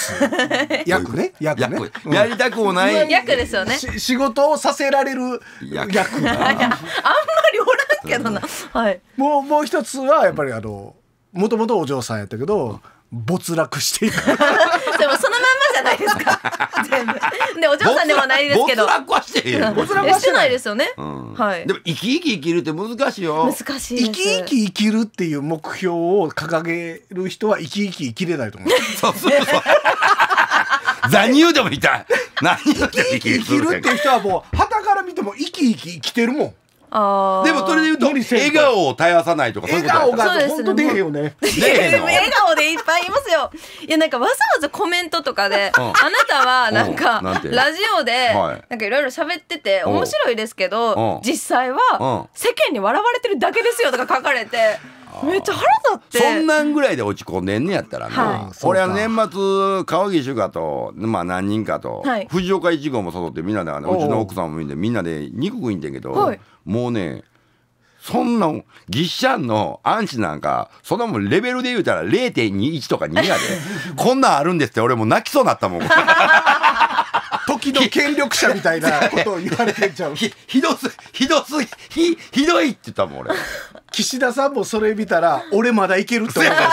役ね役ね役やりたくもない、役ですよね仕事をさせられる役役 あんまりおらんけどな、はいもうもう一つはやっぱりあのもともとお嬢さんやったけど没落していくでもそゃないですか 全部でお嬢さんでもないですけど没落はしてへん没落はしてないですよね、うん、はいでも生き生き生きるって難しいよ難しい生き生き生きるっていう目標を掲げる人は生き生き生きれないと思う そうそうそう何言でも痛い何言うで生き生き生きるっていう人はもうはたから見ても生き生き生きてるもんあでもそれで言うと笑顔を絶やさないとかそういうこと笑顔が出よね 笑顔でいっぱいいますよいやなんかわざわざコメントとかで、あなたはなんか、ラジオでなんかいろいろ喋ってて面白いですけど、実際は世間に笑われてるだけですよとか書かれてめっちゃ腹立ってそんなんぐらいで落ち込んでんねやったらな、俺は年末川岸かと、まあ、何人かと、藤岡一号も誘ってみんなであうちの奥さんもみんなみんなで肉食いんだけど、もうねそんなぎっしゃんのアンチなんかそんなもんレベルで言うたら0.21とか2やで こんなんあるんですって俺もう泣きそうになったもん。時の権力者みたいなことを言われてんちゃう ひどすひどすひひどいって言ったもん俺岸田さんもそれ見たら俺まだいけるって思ったよ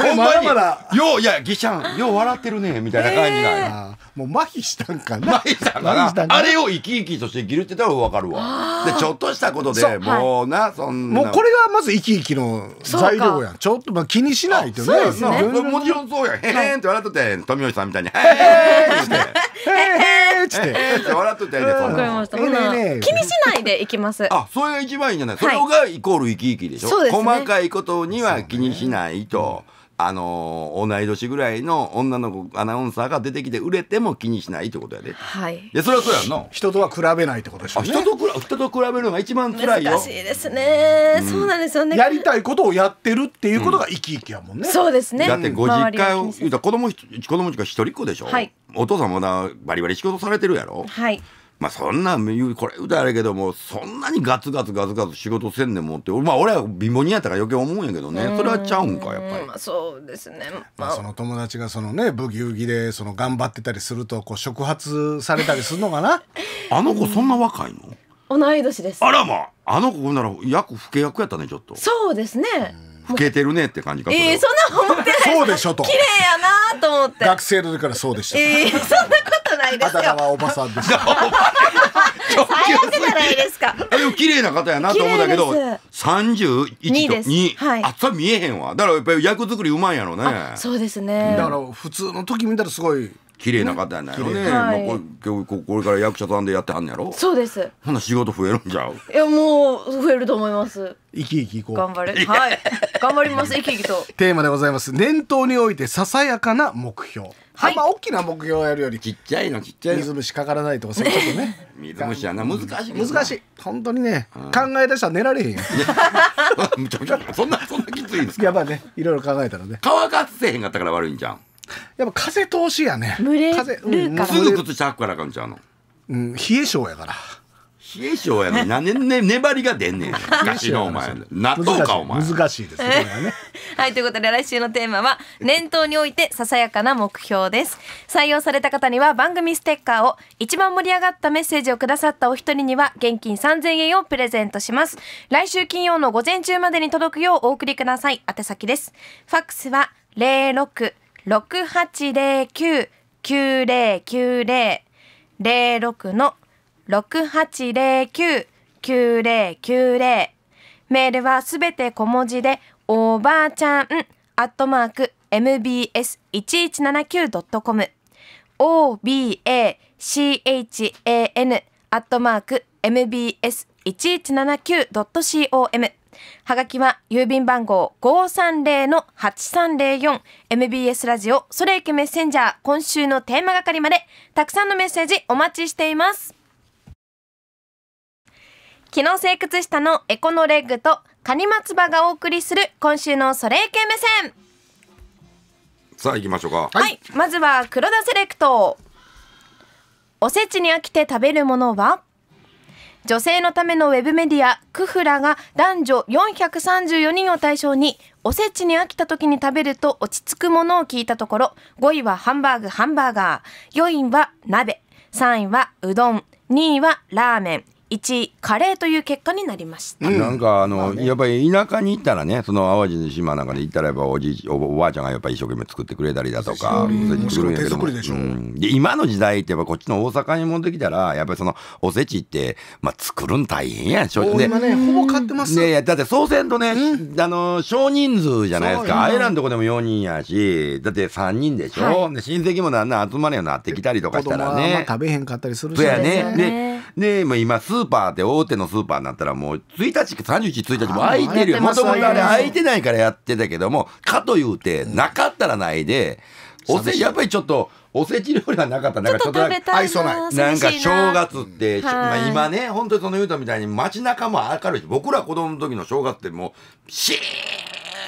俺まだまだよういやギシャンよう笑ってるねみたいな感じなえー、もう麻痺したんかな麻痺したんかなあれを生き生きとして生きるって言ったら分かるわでちょっとしたことでもうな、はい、そんなもうこれがまず生き生きの材料やんちょっとまあ気にしないとねそうですねもちろんそうやへへんって笑っとって富吉さんみたいに「へへん」ってっつって。笑っとったらいわかりました。気にしないでいきます。あ、それが一番いいんじゃない。それがイコール生き生きでしょう、ね、細かいことには気にしないと。あの同い年ぐらいの女の子アナウンサーが出てきて売れても気にしないってことやで、はい、いやそれはそうやんの人とは比べないってことでしょ、ね、人と人と比べるのが一番辛いよ難しいですね、うん、そうなんですよねやりたいことをやってるっていうことが生き生きやもんね、うん、そうですねだってご実家を言うたら子供子供しか一人っ子でしょ、はい、お父さんまだバリバリ仕事されてるやろはいまあそんなん言う、これ歌あれけども、そんなにガツガツガツガツ仕事せんでもって、まあ俺は貧乏人やったから余計思うんやけどね。それはちゃうんか、やっぱり。まあそうですね。まあその友達がそのね、ブギウギでその頑張ってたりすると、こう触発されたりするのかな あの子そんな若いの、同い年です。あらまあ、あの子なら役不契役やったね、ちょっと。そうですね。老けてるねって感じか。ええそんな思ってない。そうでしょと。綺麗やなと思って。学生の時からそうでした。ええそんなこないですおばさんで す。最悪じゃないですか。でも綺麗な方やなと思うんだけど、三十一と二、あっさ見えへんわ。だからやっぱり役作りうまいやろね。そうですね。だから普通の時見たらすごい。綺麗な方やないよね、はい、まあ、これこれから役者さんでやってはんやろそうですほな仕事増えるんじゃういやもう増えると思います生き生きいこう頑張れはい頑張ります生き生きと テーマでございます念頭においてささやかな目標はい、まあ大きな目標をやるよりちっちゃいのちっちゃい水虫かからないとかそういうことね水虫やな難しい 難しい本当にね、うん、考え出したら寝られへんよ そんなそんなきついですかやばいねいろいろ考えたらね乾かせへんかったから悪いんじゃんやっぱ風通しやね。蒸れ風、うるん、すぐ靴下履くからあかんちゃうの。うん、冷え性やから。冷え性やのになんね粘りが出んねんガ のお前納豆かお前難しいですはね はい、ということで来週のテーマは、念頭においてささやかな目標です。採用された方には番組ステッカーを、一番盛り上がったメッセージをくださったお一人には、現金3000円をプレゼントします。来週金曜の午前中までに届くようお送りください。宛先です。ファックスは、06六八零九九零九零零六の六八零九九零九零メールはすべて小文字でおばあちゃんアットマーク mbs 一一七九ドットコム o b a c h a n アットマーク mbs 一一七九ドット c o m はがきは郵便番号530-8304 MBS ラジオそれいけメッセンジャー今週のテーマ係までたくさんのメッセージお待ちしています昨日生活したのエコのレッグとカニ松葉がお送りする今週のそれいけ目線さあ行きましょうかはい、はい、まずは黒田セレクトおせちに飽きて食べるものは女性のためのウェブメディアクフラが男女434人を対象におせちに飽きた時に食べると落ち着くものを聞いたところ5位はハンバーグハンバーガー4位は鍋3位はうどん2位はラーメン1カレーという結果になりました、うん、なんかあの、やっぱり田舎に行ったらねその淡路の島なんかで行ったらやっぱおじいおばあちゃんがやっぱ一生懸命作ってくれたりだとか、うん、作るんやけどうん、で今の時代ってやっぱこっちの大阪に持ってきたらやっぱりそのおせちって、まあ、作るん大変やん正直ね今ねほぼ買ってますねだってそうせんとね、あの少人数じゃないですかあイラんとこでも4人やしだって3人でしょ、はい、親戚もだんだん集まるようになってきたりとかしたらね食べへんかったりするしねねねで、今、スーパーで大手のスーパーになったら、もう、1日、31、1日も空いてるよ。もともとあれ空いてないからやってたけども、かというて、なかったらないで、おせやっぱりちょっと、おせち料理はなかった。なんかちょっと愛想ない。なんか正月って、まあ、今ね、本当にその言うたみたいに街中も明るいし、僕ら子供の時の正月ってもう、シー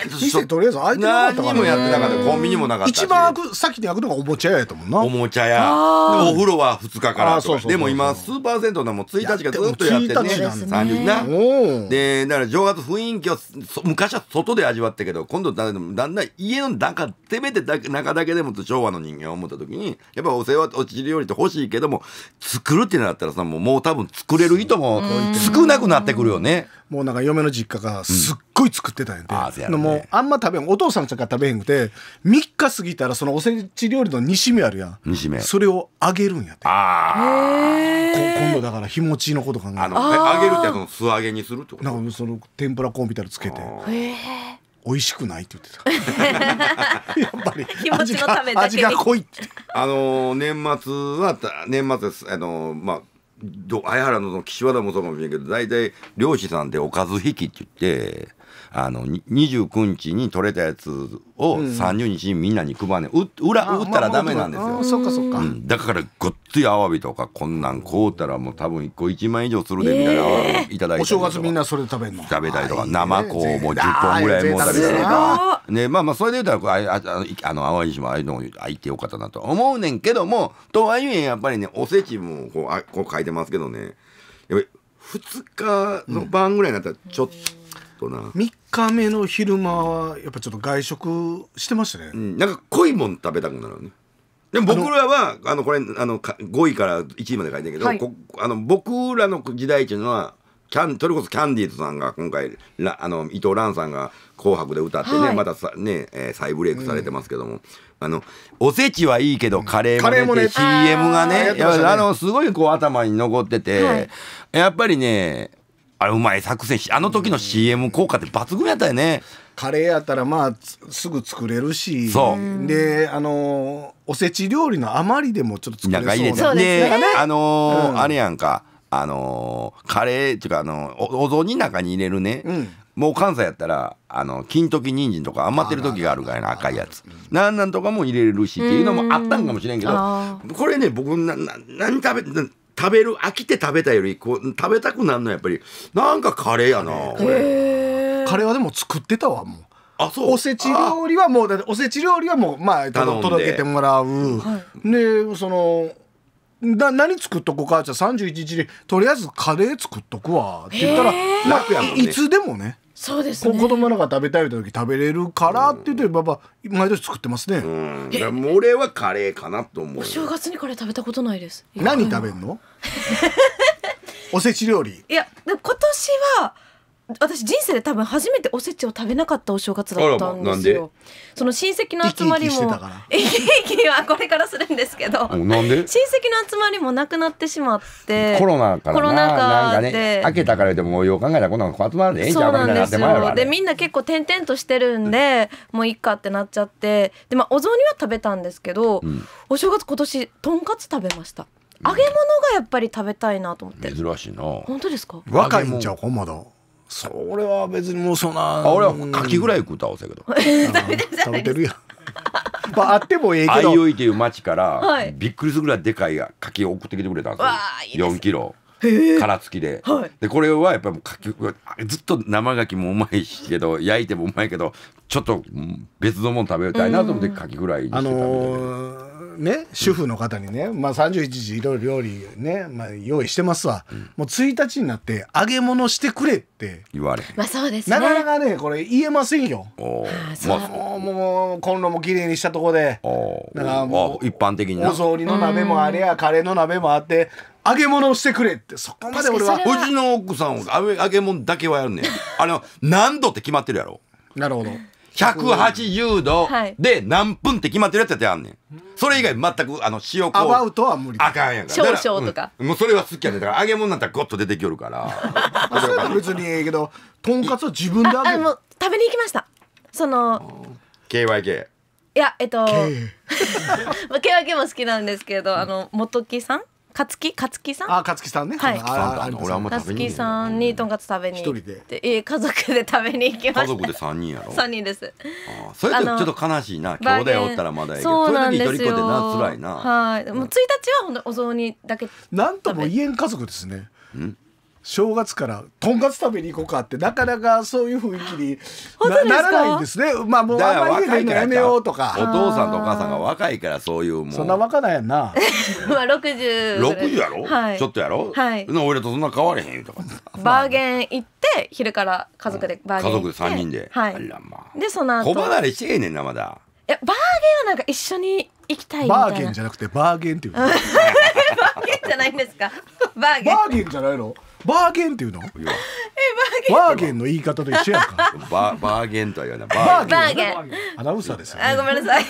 ーっと店とりあえず開いてなかったから、ね、何もやってなかったコンビニもなかった一番開く先に開くのがおもちゃ屋やと思うなおもちゃ屋お風呂は2日からでも今スーパー銭湯でも1日からずっとやってね30なでだから正月雰囲気を昔は外で味わったけど今度だんだん家の中せめて中だけでもと昭和の人間を思った時にやっぱお世話おち料理って欲しいけども作るってなったらさもう多分作れる人も少なくなってくるよねもうなんか嫁の実家がすっごい作ってたんやで、うん、あもうあんま食べんお父さんしか食べへんくて3日過ぎたらそのおせち料理の煮しめあるやん煮しめそれを揚げるんやってああ今度だから日持ちのこと考えあの揚げるっての素揚げにするってことなんかその天ぷらコンピタルつけて美味しくないって言ってた やっぱり味が味が濃いってあの年末は年末ですあのまあ相原の岸和田もそうかもしれんけど大体漁師さんでおかず引きって言ってあの29日に取れたやつを30日にみんなに配んね、うん、裏売ったらダメなんですよ、まあ、そっかそか、うん、だからごっついアワビとかこんなんこうたらもう多分1個1万以上するでみたいなアワビいただいて、えー、お正月みんなそれ食べるの食べたりとか生子もう10本ぐらいもうたりとかねまあまあそれで言うたらあああの淡路島ああいうのあいてよかったなと思うねんけどもとはいえやっぱりねおせちもこうあこう書いてますけどねやっぱり2日の晩ぐらいになったらちょっと、うんとな3日目の昼間はやっぱちょっと外食してましたね、うん、なんか濃いもん食べたくなるねでも僕らはあのこれあの5位から1位まで書いてるけど、はい、あの僕らの時代っていうのはキャンそれこそキャンディーズさんが今回あの伊藤蘭さんが「紅白」で歌ってね、はい、またさね、えー、再ブレイクされてますけども、うん、あのおせちはいいけどカレーもねも CM がねあねあのすごいこう頭に残ってて、はい、やっぱりねあれうまい作戦し、あの時の CM 効果って抜群やったよねカレーやったらまあすぐ作れるしであのおせち料理の余りでもちょっと作れそうなであのあれやんかあのカレーっていうかあのお雑煮の中に入れるね、もう関西やったらあの金時人参とか余ってる時があるからな赤いやつなんなんとかも入れるしっていうのもあったんかもしれんけどこれね僕なな何食べ食べる飽きて食べたよりこう食べたくなるのやっぱりなんかカレーやなこれカレーはでも作ってたわもうあそうおせち料理はもうだっておせち料理はもうまあ届けてもらう、はい、でそのな何作っとこかじゃあ31日にとりあえずカレー作っとくわって言ったらいつでもねそうですね子供らが食べたい時食べれるからって言ってばば毎年作ってますねうんだも俺はカレーかなと思うお正月にこれ食べたことないです何食べんの おせち料理いや今年は私人生で多分初めておせちを食べなかったお正月だったんですよ。その親戚の集まりも 生き生きはこれからするんですけど、親戚の集まりもなくなってしまってコロナからコロナ禍で、ね、開けたからでもよう考えたらこんなの集まるでええんちゃうかみたいなでみんな結構転々としてるんで、もういっかってなっちゃってでまあお雑煮は食べたんですけど、うん、お正月今年とんかつ食べました。揚げ物がやっぱり食べたいなと思って。珍しいな。本当ですか。若いんちゃうまだ。それは別にもうそんなあ俺は柿ぐらい食うたおせけど 食べてるやんまあ、あってもええけど相生という町から、はい、びっくりするぐらいでかい柿を送ってきてくれたんですよ4キロ殻付きではい、でこれはやっぱりかずっと生牡蠣もうまいしけど焼いてもうまいけどちょっと別のもの食べたいなと思って柿ぐらいにしてたみたいな。あのーね主婦の方にね、まあ、31時いろいろ料理ね、まあ、用意してますわ、もう1日になって揚げ物してくれって言われまあそうですねなかなかねこれ言えませんよもうもうコンロも綺麗にしたとこでだからもう一般的にお雑煮の鍋もあれやカレーの鍋もあって揚げ物をしてくれってそこまで俺はうちの奥さんを揚げ物だけはやるねんあは何度って決まってるやろなるほど180度で何分って決まってるやつやってあんねん。それ以外全くあの塩こう。アバウトは無理。あかんやんか。少々とか、うん、もうそれは好きやねだから揚げ物なったらゴッと出てきよるから。あ、それは別にええけど、とんかつは自分で揚げる。も食べに行きました。その。KYK。いや、えっと。KYK も好きなんですけど、あの、元木さん勝木勝木さんあ勝木さんねはい勝木さんにとんかつ食べに行っでえ家族で食べに行きまし家族で三人やろ三人ですあそれちょっと悲しいな兄弟おったらまだそうなんですよでなないはいもう一日は本当お雑煮だけなんとも言えん家族ですねうん正月からとんかつ食べに行こうかってなかなかそういう雰囲気にならないんですねまあもうあんまりやめようとかお父さんとお母さんが若いからそういうもうそんな若ないやんな まあ60六十やろ、はい、ちょっとやろ、はい、俺とそんな変われへんとかバーゲン行って昼から家族でバーゲン家族3人で、はい、あらまあでその後小離れしてへねんなまだいやバーゲンはなんか一緒に行きたいバーゲンじゃなくてバーゲンっていう バーゲンじゃないんですかバーゲンバーゲンじゃないのバーゲンっていうのバーゲンの言い方と一緒やんかババーゲンとは言わないバーゲンアナウンサーですよ、ね、あごめんなさい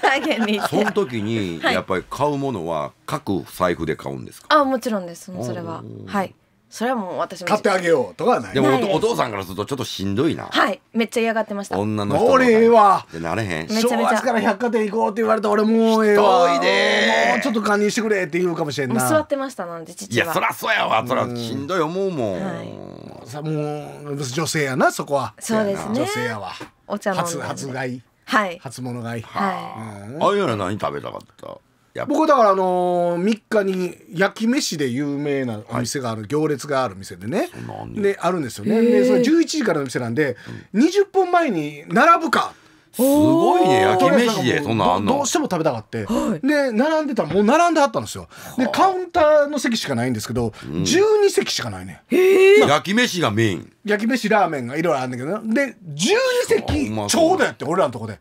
バーゲンにその時にやっぱり買うものは各財布で買うんですかあもちろんですそれははいそれはもう私も買ってあげようとかはないでもおお父さんからするとちょっとしんどいなはいめっちゃ嫌がってました女の人も俺ええわってなれへんめちゃめちゃ昭から百貨店行こうって言われた俺もうええわひいでもうちょっと堪忍してくれって言うかもしれんなも座ってましたなんで父はいやそらそうやわそらしんどい思うもん、はい、もう女性やなそこはそうですね女性やわお茶飲んで初初買いはい初物買いはい、ああいうの何食べたかった僕だからあのー、3日に焼き飯で有名なお店がある、行列がある店でねであるんですよねでその11時からの店なんで、うん、20分前に並ぶかすごいね焼き飯でそんなあんのどうしても食べたがって、はい、で並んでたらもう並んではったんですよでカウンターの席しかないんですけど、うん、12席しかないね、まあ、焼き飯がメイン焼き飯ラーメンがいろいろあるんだけどで12席ちょうどやって俺らのとこで、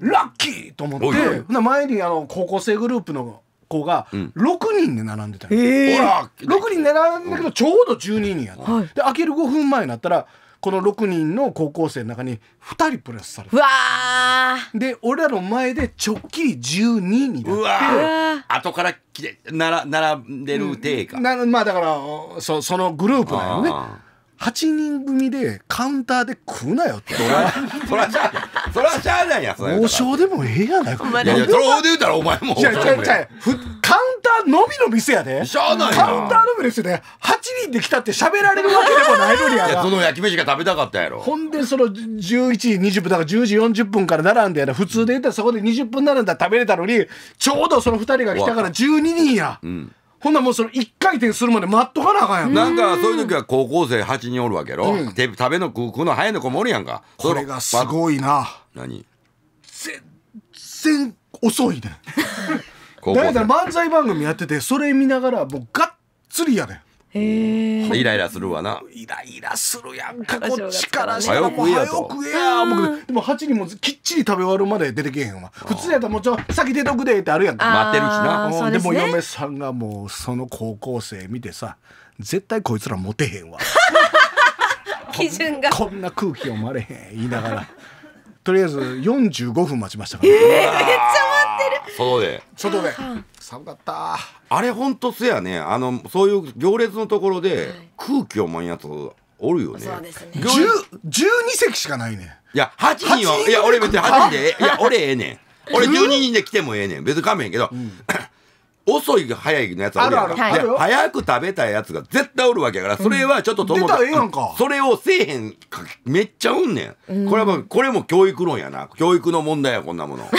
うん、ラッキーと思って前にあの高校生グループの子が6人で並んでた、うん、ほら6人並んだけどちょうど12人やった、はい、で開ける5分前になったら「この6人の高校生の中に2人プラスされたうわで俺らの前でちょっきり12になってうわ後からきれなら並んでるてか、うん、なまあだからそそのグループだよね8人組でカウンターで食うなよって俺は それはしゃあないやそれ。王将でもええやないか。いやそれほ言うたらお前も。いやいやカウンターのみの店やで。しゃあないカウンターのみの店で、8人で来たって喋られるわけでもないのにやいや、その焼き飯が食べたかったやろ。ほんで、その11時20分、だから10時40分から並んでや普通で言ったらそこで20分並んだら食べれたのに、ちょうどその2人が来たから12人や。ほんなもうその1回転するまで待っとかなあかんやんなんかそういう時は高校生8人おるわけやろ、うん、食べの食うの早いの子もおるやんかこれがすごいな何全然遅いねん だいた漫才番組やっててそれ見ながらもうがっつりやねんイライラするわな。イライラするやんか、こっちからしたら。もう早くや僕、でも8人もきっちり食べ終わるまで出てけへんわ。普通やったらもうちょ、先出とくでってあるやんか。待ってるしな。でも嫁さんがもう、その高校生見てさ、絶対こいつらモテへんわ。基準が。こんな空気読まれへん、言いながら。とりあえず45分待ちましたから、えー、めっちゃ待ってる外で外で寒かったあれほんとせやねあのそういう行列のところで空気をまんやつおるよね。そうですね。十二席しかないね。いや八人よ。いや俺別に八人でいや俺ええねん。俺12人で来てもええねん別にかめへんけど、うん 遅い早いのやつあるやんかあるある早く食べたいやつが絶対おるわけやからそれはちょっと友達、出んそれをせえへんかめっちゃうんねん、これはもこれも教育論やな教育の問題やこんなもの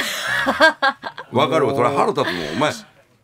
わかるわそれ腹立つもんお前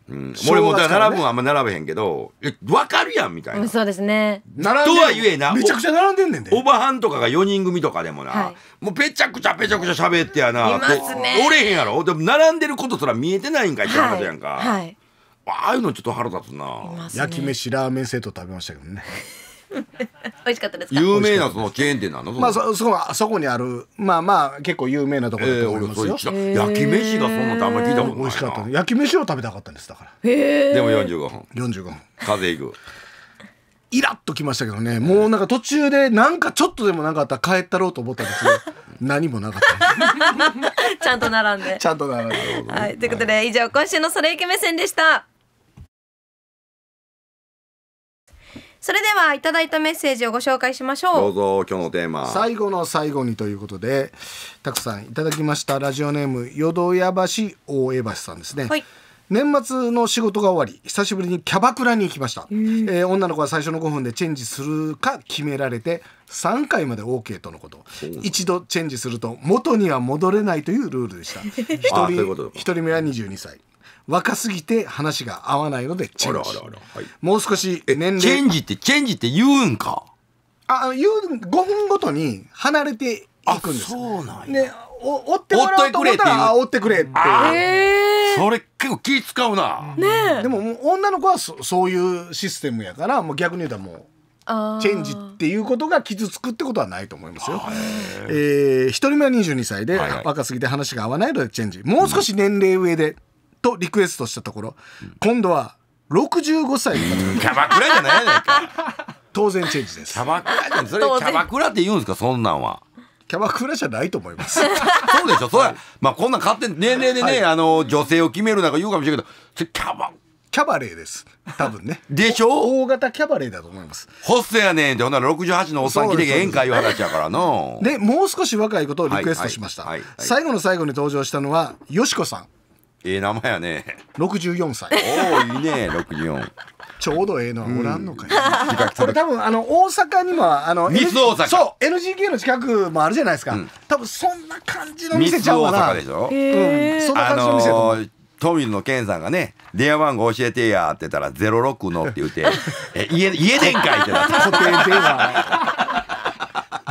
うん、俺もだ並ぶんあんま並べへんけど分わかるやんみたいな、うんそうですね並とはいえなめちゃくちゃ並んでんねんでおばはんとかが4人組とかでもな、はいもうぺちゃくちゃぺちゃくちゃ喋ってやないますねおれへんやろでも並んでることすら見えてないんかいって話やんか、はいはいああいうのちょっと腹立つな、焼き飯ラーメンセット食べましたけどね 美味しかったですか有名なそのチェーン店なのまあそそこそこにあるまあまあ結構有名なところだと思いますよ、えー、焼き飯がそんなってあんまり聞いたことない美味しかった焼き飯を食べたかったんですだからでも45分45分風邪いくイラッときましたけどねもうなんか途中でなんかちょっとでもなかったら帰ったろうと思ったんですけ 何もなかった ちゃんと並んでちゃんと並んで、はい、ということで、以上今週の「それいけ目線」でしたそれではいただいたメッセージをご紹介しましょうどうぞ今日のテーマ最後の最後にということでたくさんいただきましたラジオネーム淀屋橋大江橋さんですね、はい年末の仕事が終わり久しぶりにキャバクラに行きました、えー、女の子は最初の5分でチェンジするか決められて3回まで OK とのこと一度チェンジすると元には戻れないというルールでした1 人 ,1 人目は22歳若すぎて話が合わないのでチェンジあらあらあら、はい、もう少し年齢チェンジってチェンジって言うんかあ言う5分ごとに離れていくんですそうなんや、ね、お追ってもらおうと思ったら追ってくれってっっててそれ結構気使うな、ね、でも女の子はそそういうシステムやからもう逆に言うともうチェンジっていうことが傷つくってことはないと思いますよ。えー、1人目は22歳で、若すぎて話が合わないのでチェンジもう少し年齢上で、とリクエストしたところ、今度は65歳の方キャバクラじゃないやないか当然チェンジですキャバクラじゃんそれキャバクラって言うんですかそんなんはキャバクラじゃないと思いますそうでしょそれ、はい、まあこんなん勝手に年齢でね、はい、あの女性を決めるなんか言うかもしれないけどキャバキャバレーです多分ねでしょ大型キャバレーだと思いますホストやねんってほんなら68のおっさん来て宴会いう話やからのでもう少し若いことをリクエストしました、はい、最後の最後に登場したのはよしこさんええ名前やね。十四歳おお、いいね、64。ちょうどええのはおらんのかよ。これ多分あの大阪にもあのミス大阪そう NGK の近くもあるじゃないですか、多分そんな感じの店ちゃうか大な阪でしょ。うん、そんな感じの店だとの健さんがね、電話番号教えてやって言ったら、06のって言って、え、家、家電かいってなった。固定電話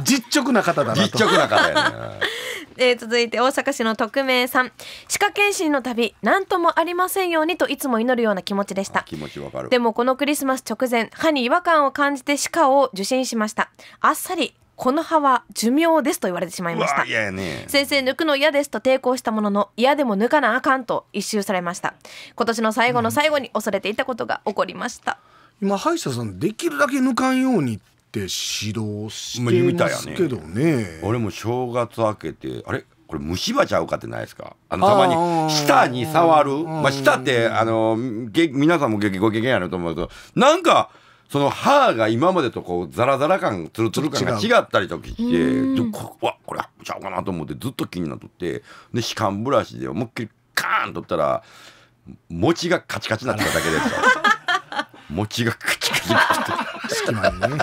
実直な方だなと実直な方やね。えー、続いて大阪市の匿名さん歯科検診の旅何ともありませんようにといつも祈るような気持ちでした気持ちわかるでもこのクリスマス直前歯に違和感を感じて歯科を受診しましたあっさりこの歯は寿命ですと言われてしまいました、ね、先生抜くの嫌ですと抵抗したものの嫌でも抜かなあかんと一周されました今年の最後の最後に恐れていたことが起こりました、今歯医者さんできるだけ抜かんようにっって指導してますけどね、ね、俺も正月明けてあれこれ虫歯ちゃうかってないですかあのたまに舌に触るまあ、舌ってあの皆さんもご経験あると思うけどなんかその歯が今までとこうザラザラ感ツルツル感が違ったりとかしてでこわこれちゃうかなと思ってずっと気になっとってで歯間ブラシで思いっきりカーンとったら餅がカチカチになってただけですよ。餅 がカチカチになってた。隙間にね。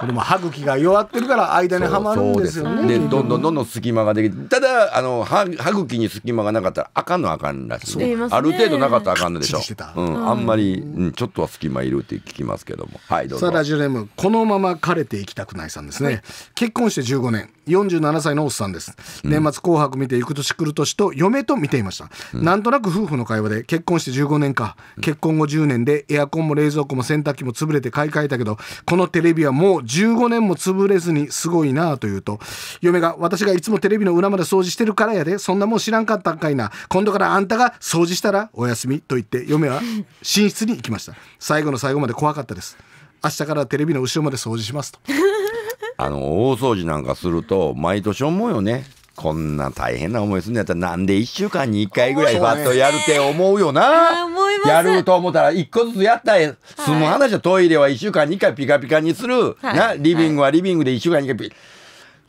これも歯茎が弱ってるから間にはまるんですよねどんどんどんどん隙間ができてただあの歯歯茎に隙間がなかったらあかんのあかんらしいねある程度なかったらあかんのでしょう、ん、あんまり、うん、ちょっとは隙間いるって聞きますけどもはいどうぞさあラジオネームこのまま枯れていきたくないさんですね、結婚して15年47歳のおっさんです年末紅白見て行く年来る年と嫁と見ていました、うん、なんとなく夫婦の会話で結婚して15年か結婚後10年でエアコンも冷蔵庫も洗濯機も潰れて買い替えたけどこのテレビはもう15年も潰れずにすごいなと言うと嫁が私がいつもテレビの裏まで掃除してるからやでそんなもん知らんかったんかいな今度からあんたが掃除したらお休みと言って嫁は寝室に行きました最後の最後まで怖かったです明日からテレビの後ろまで掃除しますと あの大掃除なんかすると毎年思うよねこんな大変な思いするんやったらなんで1週間に1回ぐらいバットやるって思うよな。やると思ったら1個ずつやったら済む話はトイレは1週間に1回ピカピカにする。な、リビングはリビングで1週間に1回ピ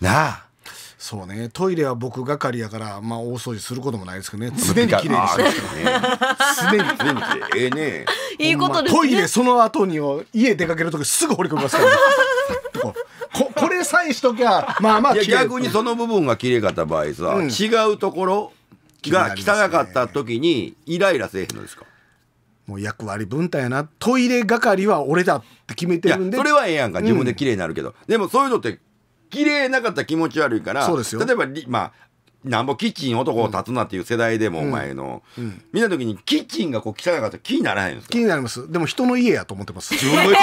なあ。そうねトイレは僕係やからまあ大掃除することもないですけどね常に綺麗にしてます常に常に綺麗ええねいいことです、ね、トイレその後に家出かける時すぐ掘り込みますから、ね、れさえしときゃ、まあまあ、逆にその部分が綺麗かった場合さ、うん、違うところが汚かった時に、イライラせえへんのですかもう役割分担やなトイレ係は俺だって決めてるんでそれはええやんか自分で綺麗になるけど、うん、でもそういうのって綺麗なかったら気持ち悪いから例えばまあなんぼキッチン男を立つなっていう世代でもお前の、うんう見た時にキッチンがこう汚かったら気にならないんですか気になりますでも人の家やと思ってます 自分の家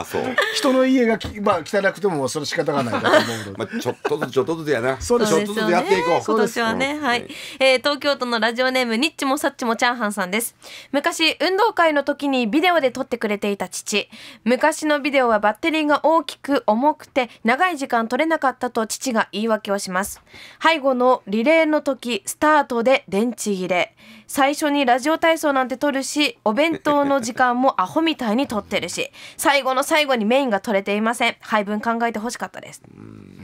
あそう人の家がき、まあ、汚くてもそれ仕方がないかと思うのでまあちょっとずつちょっとずつやなそうですちょっとずつやっていこう、ね、今年はね、はい、えー、東京都のラジオネームニッチもサッチもチャーハンさんです昔運動会の時にビデオで撮ってくれていた父昔のビデオはバッテリーが大きく重くて長い時間撮れなかったと父が言い訳をします背後のリレーの時スタートで電池切れ最初にラジオ体操なんて取るしお弁当の時間もアホみたいに取ってるし最後の最後にメインが取れていません配分考えてほしかったです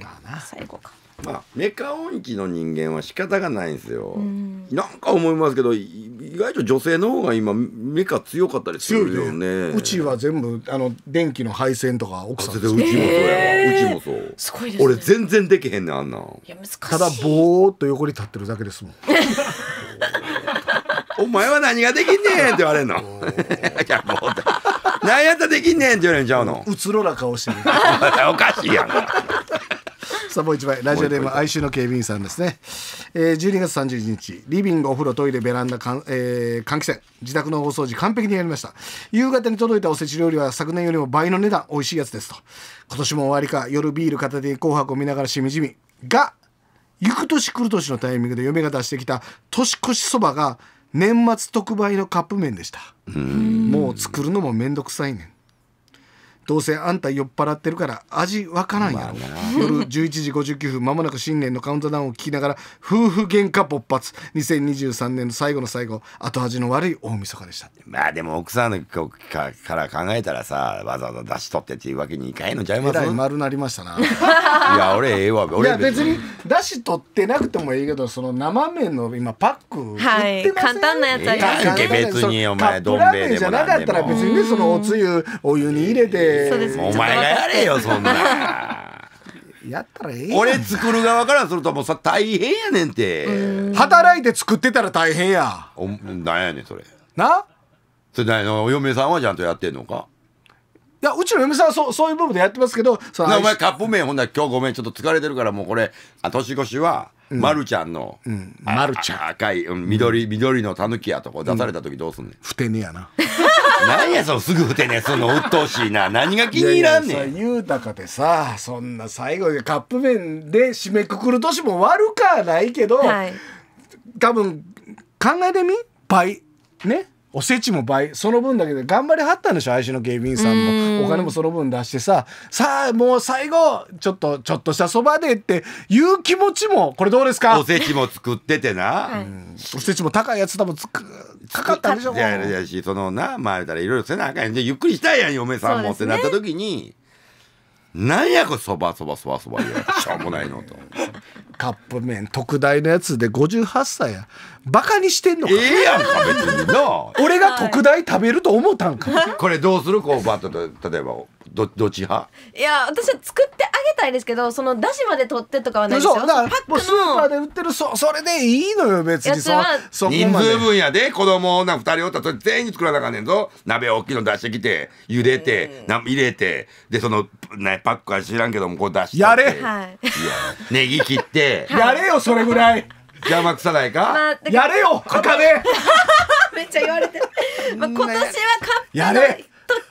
まあな最後かまあ、メカ音痴の人間は仕方がないんですよ。んなんか思いますけど、意外と女性の方が今メカ強かったりするよね。ねうちは全部あの電気の配線とか奥さんでうちもそうやわ、うちもそう。すごいです、ね、俺全然できへんねんあんな。いや難しい。ただぼーっと横に立ってるだけですもん。お前は何ができんねんって言われんの。いや、もう、何やったらできんねんって言われんちゃうの。うつろな顔してる。おかしいやん さあもう一枚ラジオネーム哀愁の警備員さんですね、えー、12月31日リビングお風呂トイレベランダかん、えー、換気扇自宅の大掃除完璧にやりました夕方に届いたおせち料理は昨年よりも倍の値段美味しいやつですと今年も終わりか夜ビール片手に紅白を見ながらしみじみが行く年来る年のタイミングで嫁が出してきた年越しそばが年末特売のカップ麺でしたもう作るのも面倒くさいねんどうせあんた酔っ払ってるから味わからんやろ、まあ、夜11時59分まもなく新年のカウントダウンを聞きながら夫婦喧嘩勃発2023年の最後の最後後味の悪い大晦日でしたまあでも奥さんのかから考えたらさわざわざ出し取ってっていうわけにいかへんのちゃいますえ丸なりましたな いや俺ええわ俺別に出し取ってなくてもいいけどその生麺の今パックはい簡単なやつあります、え別にお前どん兵衛でもじゃなかったら別にねそのおつゆお湯に入れてお前がやれよそんな やったらええ俺作る側からするともうさ大変やねんて働いて作ってたら大変やおなんやねんそれなそれ何の嫁さんはちゃんとやってんのかいやうちの嫁さんはそそういう部分でやってますけどな、お前カップ麺ほんなら今日ごめんちょっと疲れてるからもうこれあ年越しは、うん、まるちゃんの、うん、まるちゃん赤い、うん、緑緑のたぬきやとこ出された時どうすんねん、ふてねやな何やそのすぐ打てねその鬱陶しいな何が気に入らんねん豊かでさそんな最後でカップ麺で締めくくる年も悪かないけど、はい、多分考えてみ倍ねおせちも倍その分だけで頑張りはったんでしょ愛知の芸人さんもお金もその分出してささあもう最後ちょっとちょっとしたそばでっていう気持ちもこれどうですかおせちも作っててな、おせちも高いやつ多分つくかかったんでしょいやいやしそのなまあ言たらいろいろせなあかんやんゆっくりしたいやん嫁さんもってなった時になんやこれそばそばそばそばしょうもないのとカップ麺特大のやつで58歳やバカにしてんのかええやんか別にな俺が特大食べると思ったんかこれどうするこうバッと例えばどどっち派いや私は作ってあげたいですけどその出しまで取ってとかはないですよそうだからもうスーパーで売ってるそそれでいいのよ別にそそ人数分やで子供な2人おったら全員作らなあかんねんぞ鍋大きいの出してきて茹でて、うん、入れてでその、ね、パックは知らんけどもこう出してやれ、はい、いやネギ切って、はい、やれよそれぐらい邪魔くさないかまあ、やれよ赤で めっちゃ言われてる、まあ、今年はカップやれ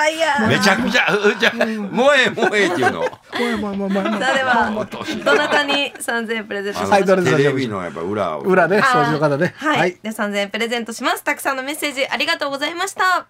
らいやめちゃくちゃうじゃ萌え萌えっていうの さあではどなたに三千円プレゼントしますはいどれテレビのやっぱ裏を裏ね掃除の方ねはい、で三千円プレゼントしますたくさんのメッセージありがとうございました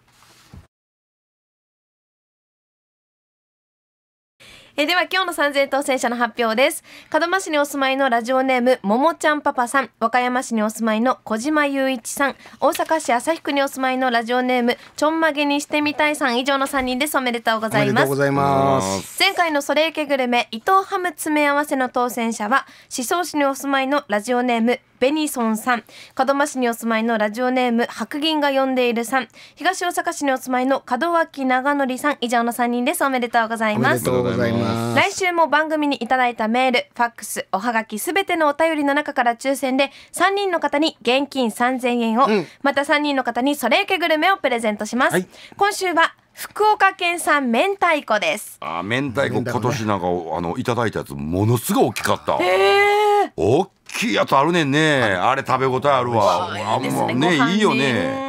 えでは今日の3000当選者の発表です門真市にお住まいのラジオネームももちゃんパパさん和歌山市にお住まいの小島雄一さん大阪市旭区にお住まいのラジオネームちょんまげにしてみたいさん以上の3人ですおめでとうございます前回のソレイケグルメ伊藤ハム詰め合わせの当選者は思想市にお住まいのラジオネームベニソンさん門真市にお住まいのラジオネーム白銀が呼んでいるさん東大阪市にお住まいの門脇長則さん以上の3人ですおめでとうございます来週も番組にいただいたメールファックスおはがきすべてのお便りの中から抽選で3人の方に現金3000円を、うん、また3人の方にそれゆけグルメをプレゼントします、はい、今週は福岡県産明太子です。あ、明太子、今年なんか、あの、いただいたやつ、ものすごい大きかった。えー、大きいやつあるねんねあれ食べ応えあるわあんまねいいよね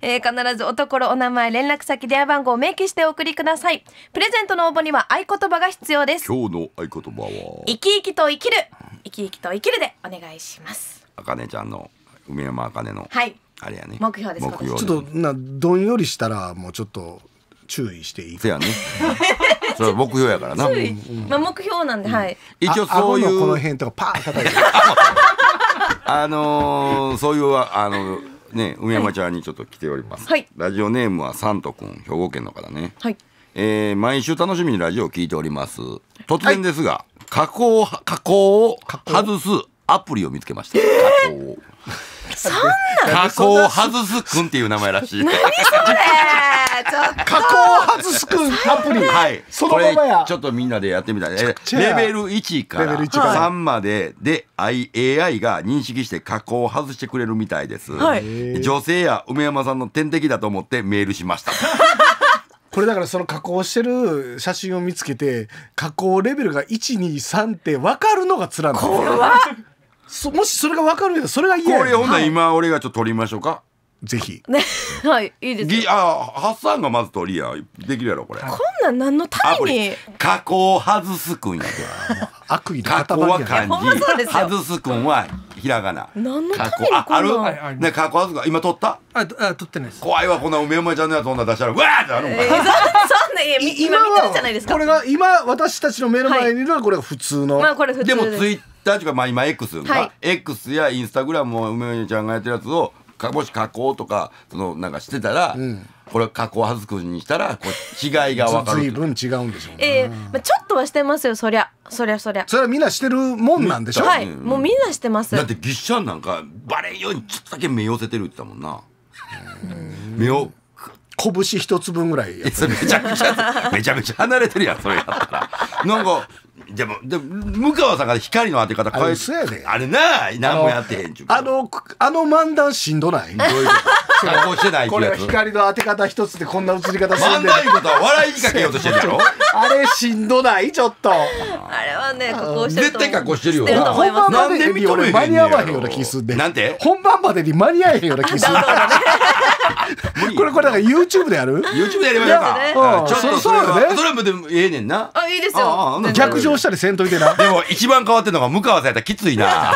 えー、必ずおところお名前連絡先電話番号を明記してお送りくださいプレゼントの応募には合言葉が必要です今日の合言葉は生き生きと生きる生き生きと生きるでお願いしますあかねちゃんの梅山あかねのはいあれやね目標です目標ちょっとなどんよりしたらもうちょっと注意していいせやね それは目標やからな。まあ、目標なんで、はい。一応そういう。この辺とかパーン叩いて。あのー、そういうあのね梅山ちゃんにちょっと来ております、はい、ラジオネームはサント君兵庫県の方ね、はい、えー、毎週楽しみにラジオを聞いております突然ですが、はい、加工加工を外すアプリを見つけました、えー、加工をそんな加工を外すくんっていう名前らしい。何それ。加工を外すくんアプリ。はい。そのままや。ちょっとみんなでやってみたい。レベル1から3までで AI が認識して加工を外してくれるみたいです。はい、女性や梅山さんの天敵だと思ってメールしました。これだからその加工してる写真を見つけて加工レベルが123って分かるのがつらいんそもしそれが分かるそれが嫌やこれほんなら今俺がちょっと撮りましょうかぜひね、はい、いいですぎあハッがまず取りやできるやろこれこんなん何のために加工を外すくんやか悪意の加工は漢字外すくんはひらがな何のためにああるね加工外すくん今取ったああってないです怖いわこんな梅山ちゃんのやつ女出したらうわーってなるもんえー、今じゃないですか。これが今私たちの目の前にいるのはこれが普通の、でもツイッターというか、まあ、今 X はい、X やインスタグラムを梅ちゃんがやってるやつをかもし加工とかそのなんかしてたら、うん、これ加工はずくにしたらこう違いが分かる随分違うんでしょうね、えー、まあ、ちょっとはしてますよそりゃそりゃそりゃそれはみんなしてるもんなんでしょはい、うん、もうみんなしてますだってぎっしゃんなんかバレんようにちょっとだけ目寄せてるって言ったもんな目を拳一つ分ぐらいやめちゃくちゃめちゃめちゃ離れてるやんそれやったらなんか、でも、でも、向川さんが光の当て方これ、そうやで。あれな、何もやってへんちゅうあの、あの漫談しんどないどういうこと加してないこれ光の当て方一つでこんな映り方漫談いうことは笑いにかけようとしてるやろ あれしんどないちょっと。あれはね、加工して絶対加工してるよ。本番までに俺間に合わへんような気すんで。なんて本番までに間に合えへんような気すんる。これこれだから y o u t u b でやるユーチューブでやればいいか。ちょっとそうは、ね、それもでもええねんな。あ、いいですよ。逆上したりせんといてな。でも一番変わってんのが向川さんやったらきついな。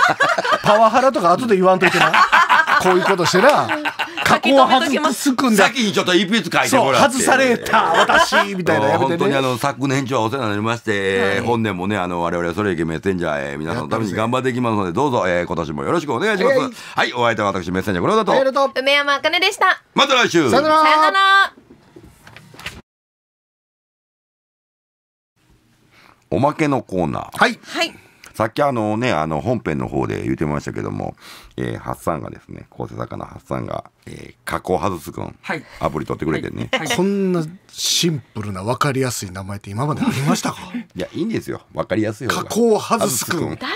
パワハラとか後で言わんといてな。こういうことしてな。加工は外すくんだ。先にちょっと一筆書いてもらって。外された、私、みたいな、ね、本当にあの、昨年中はお世話になりまして、はい、本年もね、あの、我々はそれいけメッセンジャー、皆さんのために頑張っていきますので、どうぞ、えー、今年もよろしくお願いします。はい、はい、お相手は私、メッセンジャー、これだと。梅山あかねでした。また来週。さよなら。さよなら。おまけのコーナー。はい。はいさっきあのね、あの本編の方で言うてましたけども、えー、ハッサンがですね、構成作家のハッサンが、えー、加工外すくん、はい、アプリ取ってくれてね、はいはい、こんなシンプルな分かりやすい名前って今までありましたか いや、いいんですよ。分かりやすい加工外すくん。誰のた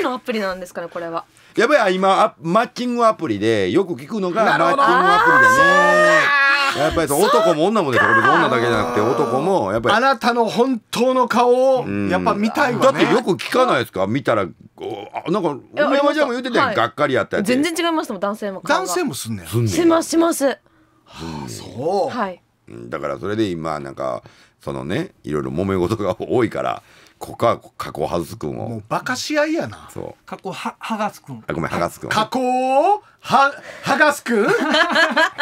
めのアプリなんですかね、これは。やばい、今、マッチングアプリで、よく聞くのが、マッチングアプリでね。やっぱり男も女もですよ女だけじゃなくて男もやっぱりあなたの本当の顔をやっぱ見たいわねだってよく聞かないですか見たらなんか山ちゃんも言ってたやん、がっかりやったや全然違いますもん男性も男性もすんねんしますしますはあそうはいだからそれで今なんかそのねいろいろ揉め事が多いからここは加工外すくんをもうバカし合いやなそう加工は剥がすくんあごめんはがすくん加工は、剥がすく っ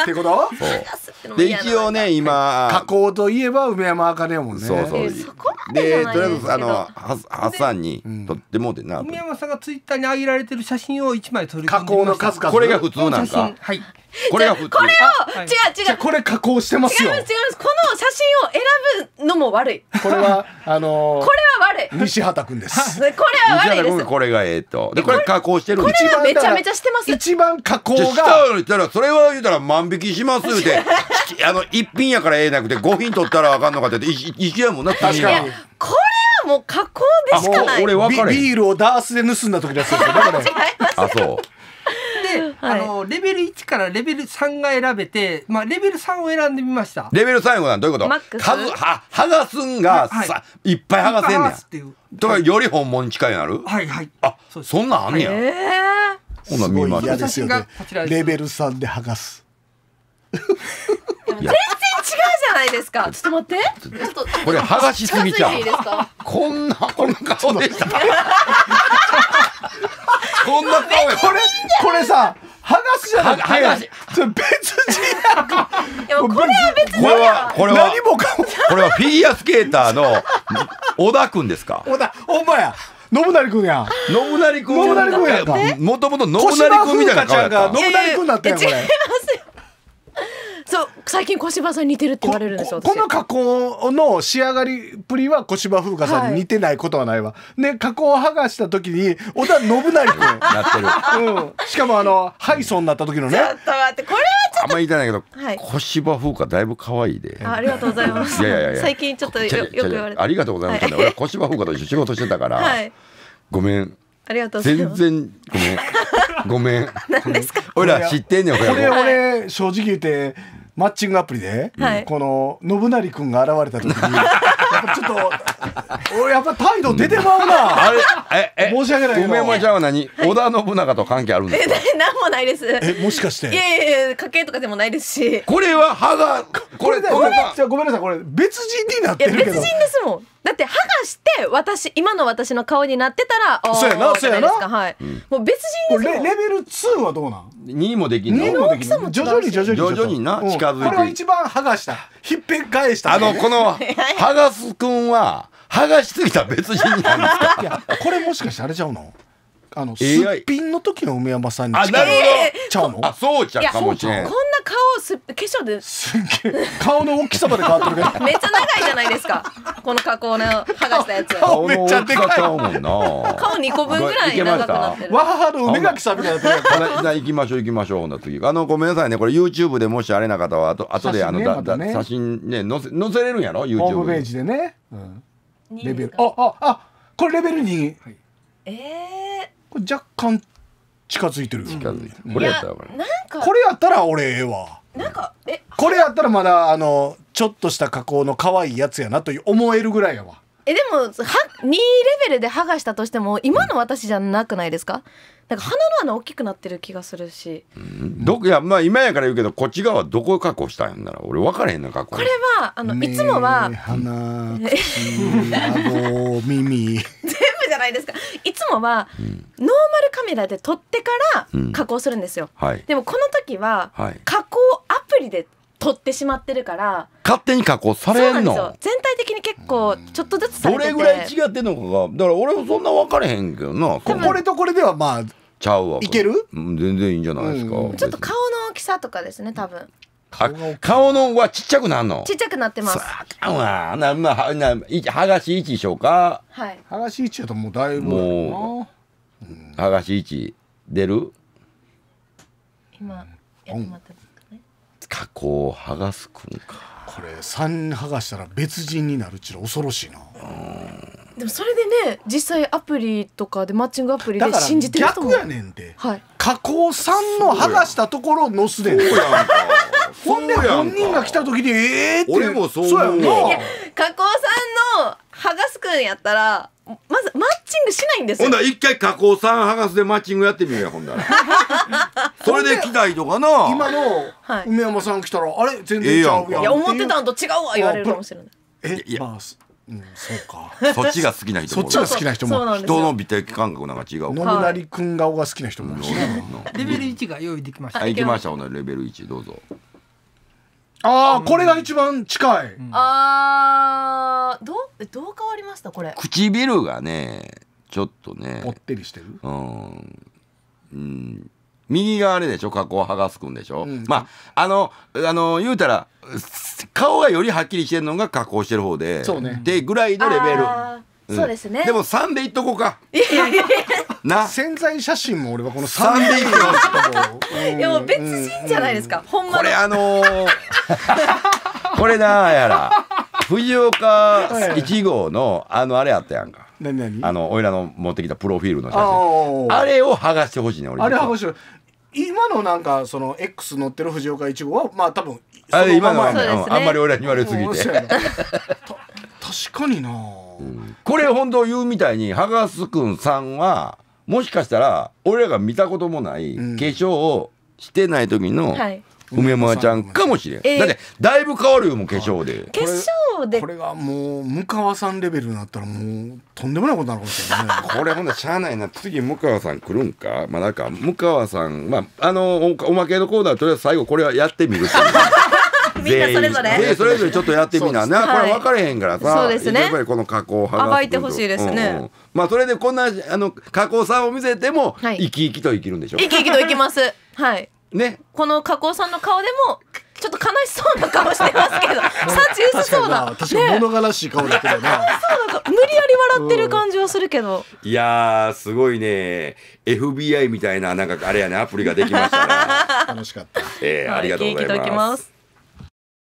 てことそうで一応ね今加工といえば梅山茜やもんねそうそうそででとりあえずあのは、はさんにとってもでな、梅山さんがツイッターに上げられてる写真を一枚撮り加工の数々これが普通なんかはいこれが普通これを、違う違うこれ加工してますよ違います違いますこの写真を選ぶのも悪いこれはあのこれは悪い西畑くんです これは悪いですこれがえっとでこれ加工してるこれはめちゃめちゃしてます一番加工が言ったらそれは言ったら万引きしますって あの一品やからええなくて五品取ったらあかんのかっていいきやもんな確かにこれはもう加工でしかない。俺はビールをダースで盗んだ時ですだから。あそう。あのレベル1からレベル3が選べて、まあ、レベル3を選んでみましたレベル3はどういうこと数は剥がすんがさ、はい、いっぱい剥がせんねんだからより本物に近いなるはいはいあそんなんあんねや、はい、えー、ほな見ましょうレベル3で剥がす全然違うじゃないですか。ちょっと待って。ちょっとこれ剥がしすぎちゃういていこんなこんな顔でした。こんな顔よ。これこれさ剥がすじゃなくは剥がし別人もこれは別これはこれは何もかもこれはフィギュアスケーターの小田くんですか。小田お前や信成君や信成くん。信成君やもともと信成くんみたいな顔やった信成君なってこれ違いますよ。そう最近小芝さん似てるって言われるんですよこの加工の仕上がりっぷりは小芝風花さんに似てないことはないわ、はい、で加工を剥がした時に織田信成君 なってる、うん、しかもあのハイソンになった時のねちょっと待ってこれはちょっとあんまり言いたいけど、はい、小芝風花だいぶ可愛いでありがとうございますいやいやいや最近ちょっとよく言われてありがとうございます、はい、俺は小芝風花と一緒仕事してたから、はい、ごめんありがとうござい全然ごめんごめん 俺ら知ってんねんこれ俺正直言ってマッチングアプリで、はい、この信成君が現れた時に、やっぱちょっと俺やっぱ態度出てまうな、あれええ申し訳ないけど梅山ちゃんは何、織田信長と関係あるんですかえ何もないですえもしかしていやいやいや家系とかでもないですしこれは歯がこれこれこれごめんなさいこれ別人になってるけど別人ですもんて私今の私の顔になってたらあそうやなそうやなはい、もう別人ですもレベル2はどうなん2もできんの二もできんの徐々に徐々に徐々にな近づいてこれを一番剥がしたひっぺん返したあのこの剥がす君んは剥がしすぎた別人なんですか いやこれもしかしてあれちゃうのあの、AI、すっぴんの時の梅山さんに近いあなるほどちゃうあそうちゃうかもしれんこんな顔す化粧ですっげえ顔の大きさまで変わってるけど めっちゃ長いじゃないですかこの加工の剥がしたやつ顔めっちゃでかい顔もんな顔2個分ぐらい長くなってるわはる梅垣さんみたいなじゃあ行きましょう行きましょうほな次あのごめんなさいねこれ YouTube でもしあれな方はあと後であの写真ねだ、ま、ね写真ね載せ載せれるんやろ YouTube ホームページでね、うん、レベルあああこれレベル2、はい、ええー若干近づいてる近づいてるこれやったら分なんかこれやったら俺ええわなんかえこれやったらまだあのちょっとした加工の可愛いやつやなと思えるぐらいやわえでもは2レベルで剥がしたとしても今の私じゃなくないですかなんか鼻の穴大きくなってる気がするし、うんどいやまあ今やから言うけどこっち側どこを加工したんやんなら俺分からへんな格好これはあのいつもはねえ鼻口顎耳 ないですかいつもは、ノーマルカメラで撮ってから加工するんですよ、はい、でもこの時は、加工アプリで取ってしまってるから勝手に加工されんの全体的に結構ちょっとずつされててどれぐらい違ってんのかがだから俺もそんな分かれへんけどなこれとこれではまあちゃうわいける全然いいんじゃないですか、うん、ちょっと顔の大きさとかですね多分顔顔のはちっちゃくなんのちっちゃくなってます。あかんわ。な、まあ、な、いはがし1でしょうか。はい。剥がし一やともうだいぶもう、はがし1出る今、やってもらってますかね。加工を剥がすくんか。これ3剥がしたら別人になるちゅうの恐ろしいな。うんでもそれでね実際アプリとかでマッチングアプリで信じてる人も逆やねんて、はい、加工さんの剥がしたところをのすでんほんで本人が来た時にええー、って俺もそう思うや加工さんの剥がすくんやったらまずマッチングしないんですよほんだら一回加工さん剥がすでマッチングやってみようやほんだら それで来たいとかな今の梅山さん来たら、はい、あれ全然違うやん、えー、やんいや思ってたんと違うわ言われるかもしれないえいや、まあうん、そうか。そっちが好きな人も。そっちが好きな人も。人の美的感覚なんか違う。野村り君ん顔が好きな人も。レベル一が用意できました。行きました。ほなレベル一どうぞ。ああ、これが一番近い。ああ、どうどう変わりましたこれ。唇がね、ちょっとね。ぽってりしてる。うん。うん。右側あれでしょ加工剥がすくんでしょ、うん、まああのあの言うたら顔がよりはっきりしてるのが加工してる方でそうねでぐらいのレベル。うん、そうですね。でも三でいっとこうか。な潜在写真も俺はこの三でいっこういやもう別人じゃないですか。ほんまこれあのー、これなやら藤岡一号のあのあれあったやんか。何何あのおいらの持ってきたプロフィールの写真。あれを剥がしてほしいね俺。あれ剥がして今のなんかその X 乗ってる藤岡一号はまあ多分あ今のはね、あんまり俺らに言われすぎて。確かにな、これ本当言うみたいにハガス君さんはもしかしたら俺らが見たこともない化粧をしてない時の、梅村ちゃんかもしれん、だってだいぶ変わるよもう化粧で化粧でこれがもう向川さんレベルになったらもうとんでもないことになるかもしれない、これほんなしゃあないな次向川さん来るんかまあなんか向川さんまああのおまけのコーナーとりあえず最後これはやってみるってみんなそれぞれそれぞれちょっとやってみなな、これ分かれへんからさそうですねやっぱりこの加工派暴いてほしいですね、まあそれでこんなあの加工さんを見せても生き生きと生きるんでしょう生き生きと生きますはいねこの加工さんの顔でもちょっと悲しそうな顔してますけど、幸 薄そうな。確かに物悲しい顔だけどな。無理やり笑ってる感じはするけど。いやすごいね。FBI みたいな、なんかあれやね、アプリができました 楽しかった。ええありがとうございます。